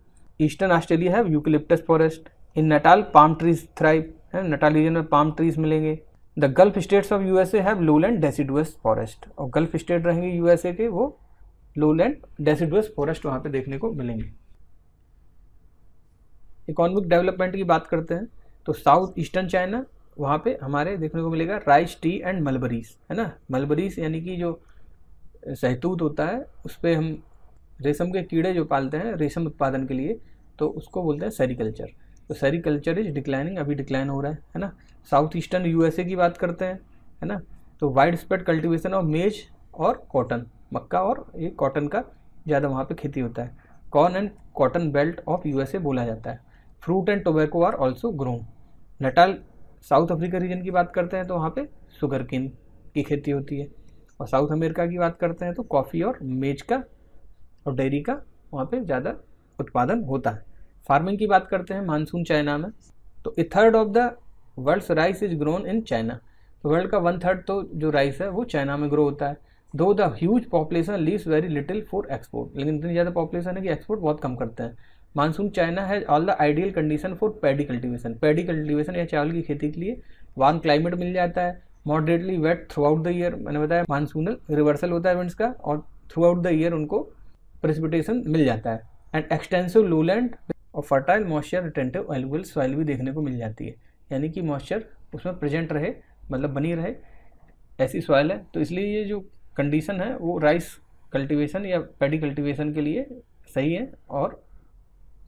ईस्टर्न ऑस्ट्रेलिया है eucalyptus forest in Natal palm trees thrive है नटाल रीजन में पाम ट्रीज मिलेंगे the Gulf states of USA have lowland deciduous forest और गल्फ स्टेट रहेंगे यूएसए के वो लोलैंड डेसिडुअस फॉरेस्ट वहाँ पे देखने को मिलेंगे इकोनॉमिक डेवलपमेंट की बात करते हैं तो साउथ ईस्टर्न चाइना वहाँ पे हमारे देखने को मिलेगा राइस टी एंड मलबरीज है ना मलबरीज यानी कि जो सहतूत होता है उस पर हम रेशम के कीड़े जो पालते हैं रेशम उत्पादन के लिए तो उसको बोलते हैं सेरीकल्चर तो सेरीकल्चर इज डिक्लाइनिंग अभी डिक्लाइन हो रहा है है ना साउथ ईस्टर्न यूएसए की बात करते हैं है ना तो वाइड स्प्रेड कल्टिवेशन ऑफ मेज और कॉटन मक्का और ये कॉटन का ज़्यादा वहाँ पे खेती होता है corn and cotton belt of USA बोला जाता है fruit and tobacco are also grown Natal South Africa region की बात करते हैं तो वहाँ पर शुगर किन की खेती होती है और साउथ अमेरिका की बात करते हैं तो कॉफ़ी और मेज का और डेयरी का वहाँ पे ज़्यादा उत्पादन होता है फार्मिंग की बात करते हैं मानसून चाइना में तो a third of the world's rice is grown in China तो वर्ल्ड का वन थर्ड तो जो राइस है वो चाइना में ग्रो होता है though the huge population leaves very little for export लेकिन इतनी ज़्यादा पॉपुलेशन है कि एक्सपोर्ट बहुत कम करते हैं मानसून चाइना है all the ideal condition for paddy cultivation paddy cultivation या चावल की खेती के लिए वार्म क्लाइमेट मिल जाता है moderately wet throughout the year मैंने बताया मानसूनल रिवर्सल होता है इवेंट्स का और थ्रू आउट द ईयर उनको प्रेसिपिटेशन मिल जाता है एंड एक्सटेंसिव लूलैंड और fertile moisture retentive alluvial soil भी देखने को मिल जाती है यानी कि मॉइस्चर उसमें प्रेजेंट रहे मतलब बनी रहे ऐसी सॉइल है तो इसलिए ये जो कंडीशन है वो राइस कल्टीवेशन या पैडी कल्टीवेशन के लिए सही है और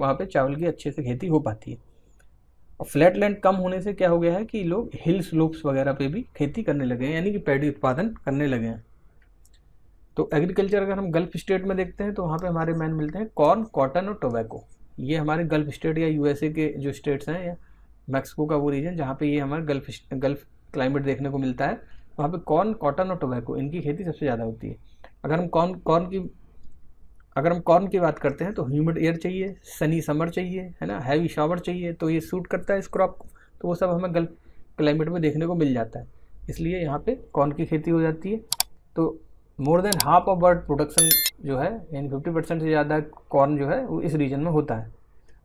वहाँ पे चावल की अच्छे से खेती हो पाती है और फ्लैट लैंड कम होने से क्या हो गया है कि लोग हिल स्लोप्स वगैरह पे भी खेती करने लगे हैं यानी कि पैडी उत्पादन करने लगे हैं तो एग्रीकल्चर अगर हम गल्फ स्टेट में देखते हैं तो वहाँ पे हमारे मैन मिलते हैं कॉर्न कॉटन और टोबैको ये हमारे गल्फ स्टेट या यूएसए के जो स्टेट्स हैं या मैक्सिको का वो रीजन जहाँ पे ये हमारे गल्फ गल्फ क्लाइमेट देखने को मिलता है वहाँ पे कॉर्न कॉटन और टोबैको इनकी खेती सबसे ज़्यादा होती है अगर हम कॉर्न कॉर्न की अगर हम कॉर्न की बात करते हैं तो ह्यूमिड एयर चाहिए सनी समर चाहिए है ना हैवी शावर चाहिए तो ये सूट करता है इस क्रॉप को तो वो सब हमें गल्फ क्लाइमेट में देखने को मिल जाता है इसलिए यहाँ पे कॉर्न की खेती हो जाती है तो more than half of bird production जो है यानी फिफ्टी परसेंट से ज़्यादा कॉर्न जो है वो इस रीजन में होता है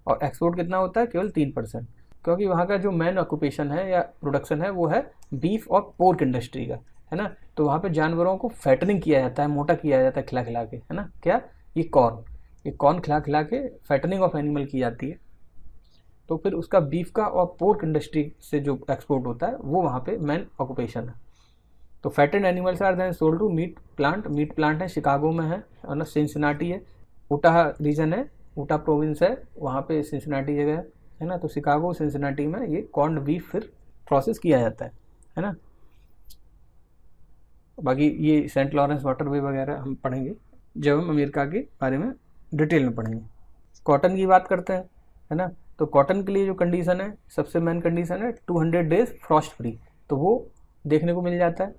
और एक्सपोर्ट कितना होता है केवल तीन परसेंट क्योंकि वहाँ का जो मेन ऑक्यूपेशन है या प्रोडक्शन है वो है बीफ और पोर्क इंडस्ट्री का है ना तो वहाँ पे जानवरों को फैटनिंग किया जाता है मोटा किया जाता है खिला खिला के है ना क्या ये कॉर्न ये कॉर्न खिला खिला के फैटनिंग ऑफ एनिमल की जाती है तो फिर उसका बीफ का और पोर्क इंडस्ट्री से जो एक्सपोर्ट होता है वो वहाँ पर मेन ऑक्यूपेशन है तो fatted animals are then sold to meat plant meat plant है शिकागो में है और ना सिंसनाटी है ऊटा रीजन है ऊटा प्रोविंस है वहाँ पे सिंसनाटी जगह है है ना तो शिकागो सिंसिनाटी में ये कॉर्न बीफ फिर प्रोसेस किया जाता है है ना बाकी ये सेंट लॉरेंस वाटरवे वगैरह हम पढ़ेंगे जब हम अमेरिका के बारे में डिटेल में पढ़ेंगे कॉटन की बात करते हैं है ना तो कॉटन के लिए जो कंडीशन है सबसे मेन कंडीशन है 200 डेज फ्रॉस्ट फ्री तो वो देखने को मिल जाता है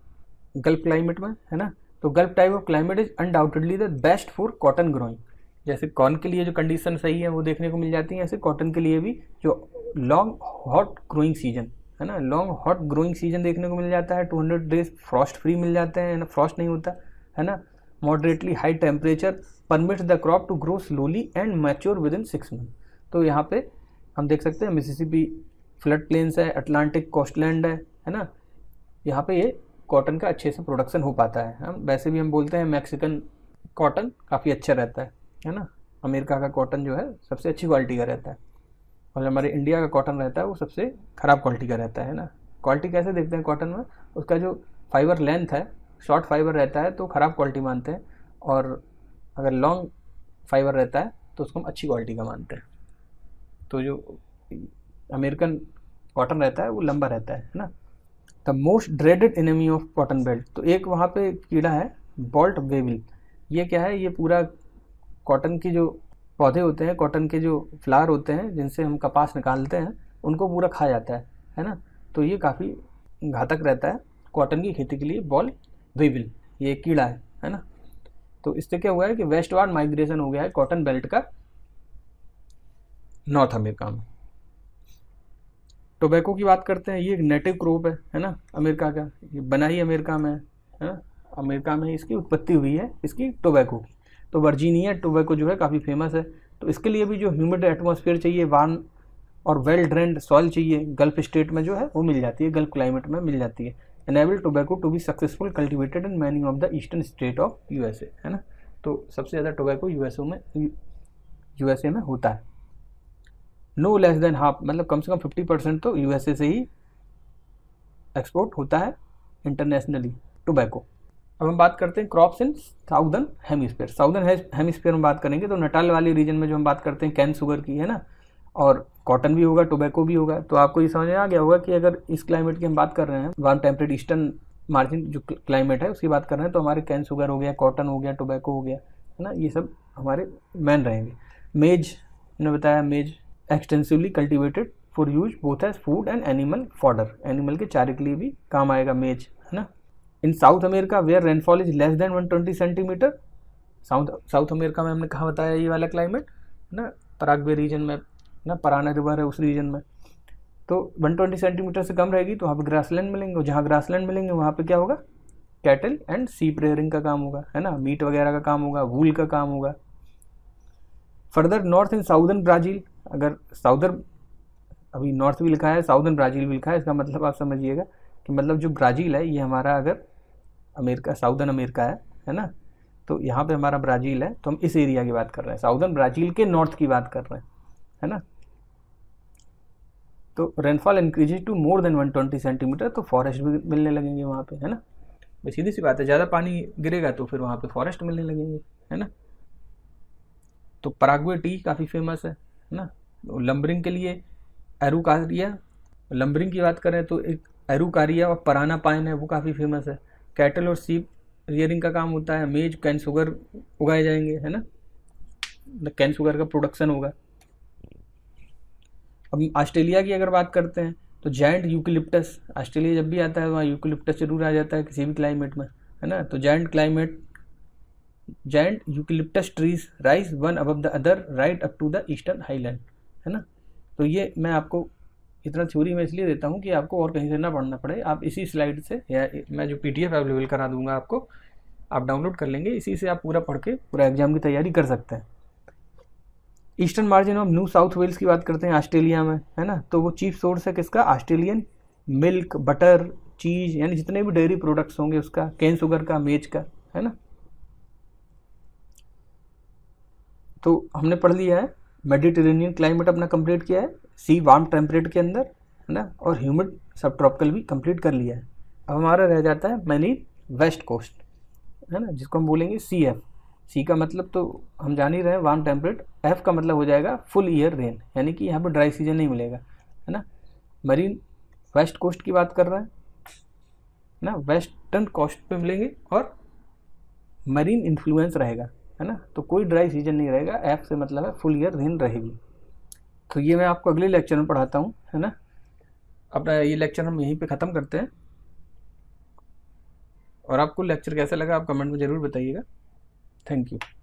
गल्फ क्लाइमेट में है ना तो Gulf type of climate is undoubtedly the best for cotton growing जैसे कॉर्न के लिए जो कंडीशन सही है वो देखने को मिल जाती है ऐसे कॉटन के लिए भी जो लॉन्ग हॉट ग्रोइंग सीजन है ना लॉन्ग हॉट ग्रोइंग सीजन देखने को मिल जाता है 200 डेज फ्रॉस्ट फ्री मिल जाते हैं ना फ्रॉस्ट नहीं होता है ना moderately high temperature permits the crop to grow slowly and mature within six month तो यहाँ पे हम देख सकते हैं मिसिसिपी फ्लड प्लेन्स है अटलांटिक कोस्टलैंड है है ना यहाँ पे ये कॉटन का अच्छे से प्रोडक्शन हो पाता है हम वैसे भी हम बोलते हैं मैक्सिकन कॉटन काफ़ी अच्छा रहता है है ना अमेरिका का कॉटन जो है सबसे अच्छी क्वालिटी का रहता है और जो हमारे इंडिया का कॉटन रहता है वो सबसे ख़राब क्वालिटी का रहता है ना क्वालिटी कैसे देखते हैं कॉटन में उसका जो फाइबर लेंथ है शॉर्ट फाइबर रहता है तो ख़राब क्वालिटी मानते हैं और अगर लॉन्ग फाइबर रहता है तो उसको हम अच्छी क्वालिटी का मानते हैं तो जो अमेरिकन कॉटन रहता है वो लंबा रहता है ना the most dreaded enemy of cotton belt तो एक वहाँ पे कीड़ा है बॉल्ट वेविल ये क्या है ये पूरा कॉटन की जो पौधे होते हैं कॉटन के जो फ्लावर होते हैं जिनसे हम कपास निकालते हैं उनको पूरा खा जाता है है ना तो ये काफ़ी घातक रहता है कॉटन की खेती के लिए बॉल वीविल ये कीड़ा है है ना तो इससे क्या हुआ है कि वार्ड माइग्रेशन हो गया है कॉटन बेल्ट का नॉर्थ अमेरिका में टोबैको की बात करते हैं ये एक नेटिव क्रॉप है है ना अमेरिका का ये बना ही अमेरिका में है ना अमेरिका में इसकी उत्पत्ति हुई है इसकी टोबैको की तो वर्जीनिया टोबैको जो है काफ़ी फेमस है तो इसके लिए भी जो ह्यूमिड एटमोसफियर चाहिए वार्म और वेल ड्रेंड सॉइल चाहिए गल्फ स्टेट में जो है वो मिल जाती है गल्फ क्लाइमेट में मिल जाती है enable tobacco to be successful cultivated in many of the eastern state of A है ना तो सबसे ज़्यादा टोबैको ओ में ए में होता है नो लेस देन हाफ मतलब कम से कम फिफ्टी परसेंट तो ए से ही एक्सपोर्ट होता है इंटरनेशनली टोबैको अब हम बात करते हैं crops in southern hemisphere southern hemisphere में बात करेंगे तो नटाल वाली रीजन में जो हम बात करते हैं कैन शुगर की है ना और कॉटन भी होगा टोबैको भी होगा तो आपको ये समझ में आ गया होगा कि अगर इस क्लाइमेट की हम बात कर रहे हैं वार्म टेम्परेट ईस्टर्न मार्जिन जो क्लाइमेट है उसकी बात कर रहे हैं तो हमारे कैन शुगर हो गया कॉटन हो गया टोबैको हो गया है ना ये सब हमारे मैन रहेंगे मेज ने बताया maize extensively cultivated for use both as food and animal fodder animal के चारे के लिए भी काम आएगा मेज है ना in South America where rainfall is less than 120 centimetre South South America में हमने कहा बताया ये वाला क्लाइमेट ना पराग्वे रीजन में ना पराना रिवर है उस रीजन में तो 120 सेंटीमीटर से कम रहेगी तो वहाँ पर ग्रासलैंड मिलेंगे और जहाँ ग्रासलैंड मिलेंगे वहाँ पर क्या होगा कैटल एंड सी प्रेयरिंग का काम होगा है ना मीट वगैरह का काम होगा वूल का काम होगा further north in southern Brazil अगर साउदर्न अभी नॉर्थ भी लिखा है साउदर्न ब्राज़ील भी लिखा है इसका मतलब आप समझिएगा कि मतलब जो ब्राज़ील है ये हमारा अगर अमेरिका साउदर्न अमेरिका है है ना तो यहाँ पे हमारा ब्राज़ील है तो हम इस एरिया की बात कर रहे हैं साउदर्न ब्राज़ील के नॉर्थ की बात कर रहे हैं है ना तो rainfall increase to more than 120 centimetre तो फॉरेस्ट भी मिलने लगेंगे वहाँ पे है ना भाई सीधी सी बात है ज़्यादा पानी गिरेगा तो फिर वहाँ पे फॉरेस्ट मिलने लगेंगे है ना तो परागवे टी काफ़ी फेमस है है ना लम्बरिंग तो के लिए एरुकारिया लम्बरिंग की बात करें तो एक एरुकारिया और पराना पाइन है वो काफ़ी फेमस है कैटल और सीप रियरिंग का काम होता है मेज कैन शुगर उगाए जाएंगे है ना कैन शुगर का प्रोडक्शन होगा अब ऑस्ट्रेलिया की अगर बात करते हैं तो जैंट यूकिलिप्टस ऑस्ट्रेलिया जब भी आता है वहाँ यूकिलिप्टस जरूर आ जाता है किसी भी क्लाइमेट में है ना तो giant climate giant eucalyptus trees rise one above the other right up to the eastern highland है ना तो ये मैं आपको इतना थ्योरी मैं इसलिए देता हूँ कि आपको और कहीं से ना पढ़ना पड़े आप इसी स्लाइड से या मैं जो पी अवेलेबल करा दूंगा आपको आप डाउनलोड कर लेंगे इसी से आप पूरा पढ़ के पूरा एग्जाम की तैयारी कर सकते हैं eastern margin of New South Wales की बात करते हैं ऑस्ट्रेलिया में है ना तो वो चीफ सोर्स है किसका ऑस्ट्रेलियन मिल्क बटर चीज़ यानी जितने भी डेयरी प्रोडक्ट्स होंगे उसका कैन शुगर का मेज का है ना तो हमने पढ़ लिया है मेडिटेरेनियन क्लाइमेट अपना कंप्लीट किया है सी वार्म टेम्परेट के अंदर है ना और ह्यूमिड सब ट्रॉपिकल भी कंप्लीट कर लिया है अब हमारा रह जाता है मैनी वेस्ट कोस्ट है ना जिसको हम बोलेंगे सी एफ सी का मतलब तो हम जान ही रहे हैं वार्म टेम्परेट एफ का मतलब हो जाएगा फुल ईयर रेन यानी कि यहाँ पर ड्राई सीजन नहीं मिलेगा है ना मरीन वेस्ट कोस्ट की बात कर रहे हैं ना वेस्टर्न कोस्ट पे मिलेंगे और मरीन इन्फ्लुएंस रहेगा है ना तो कोई ड्राई सीजन नहीं रहेगा एफ से मतलब है फुल ईयर रेन रहेगी तो ये मैं आपको अगले लेक्चर में पढ़ाता हूँ है ना अपना ये लेक्चर हम यहीं पे ख़त्म करते हैं और आपको लेक्चर कैसा लगा आप कमेंट में ज़रूर बताइएगा थैंक यू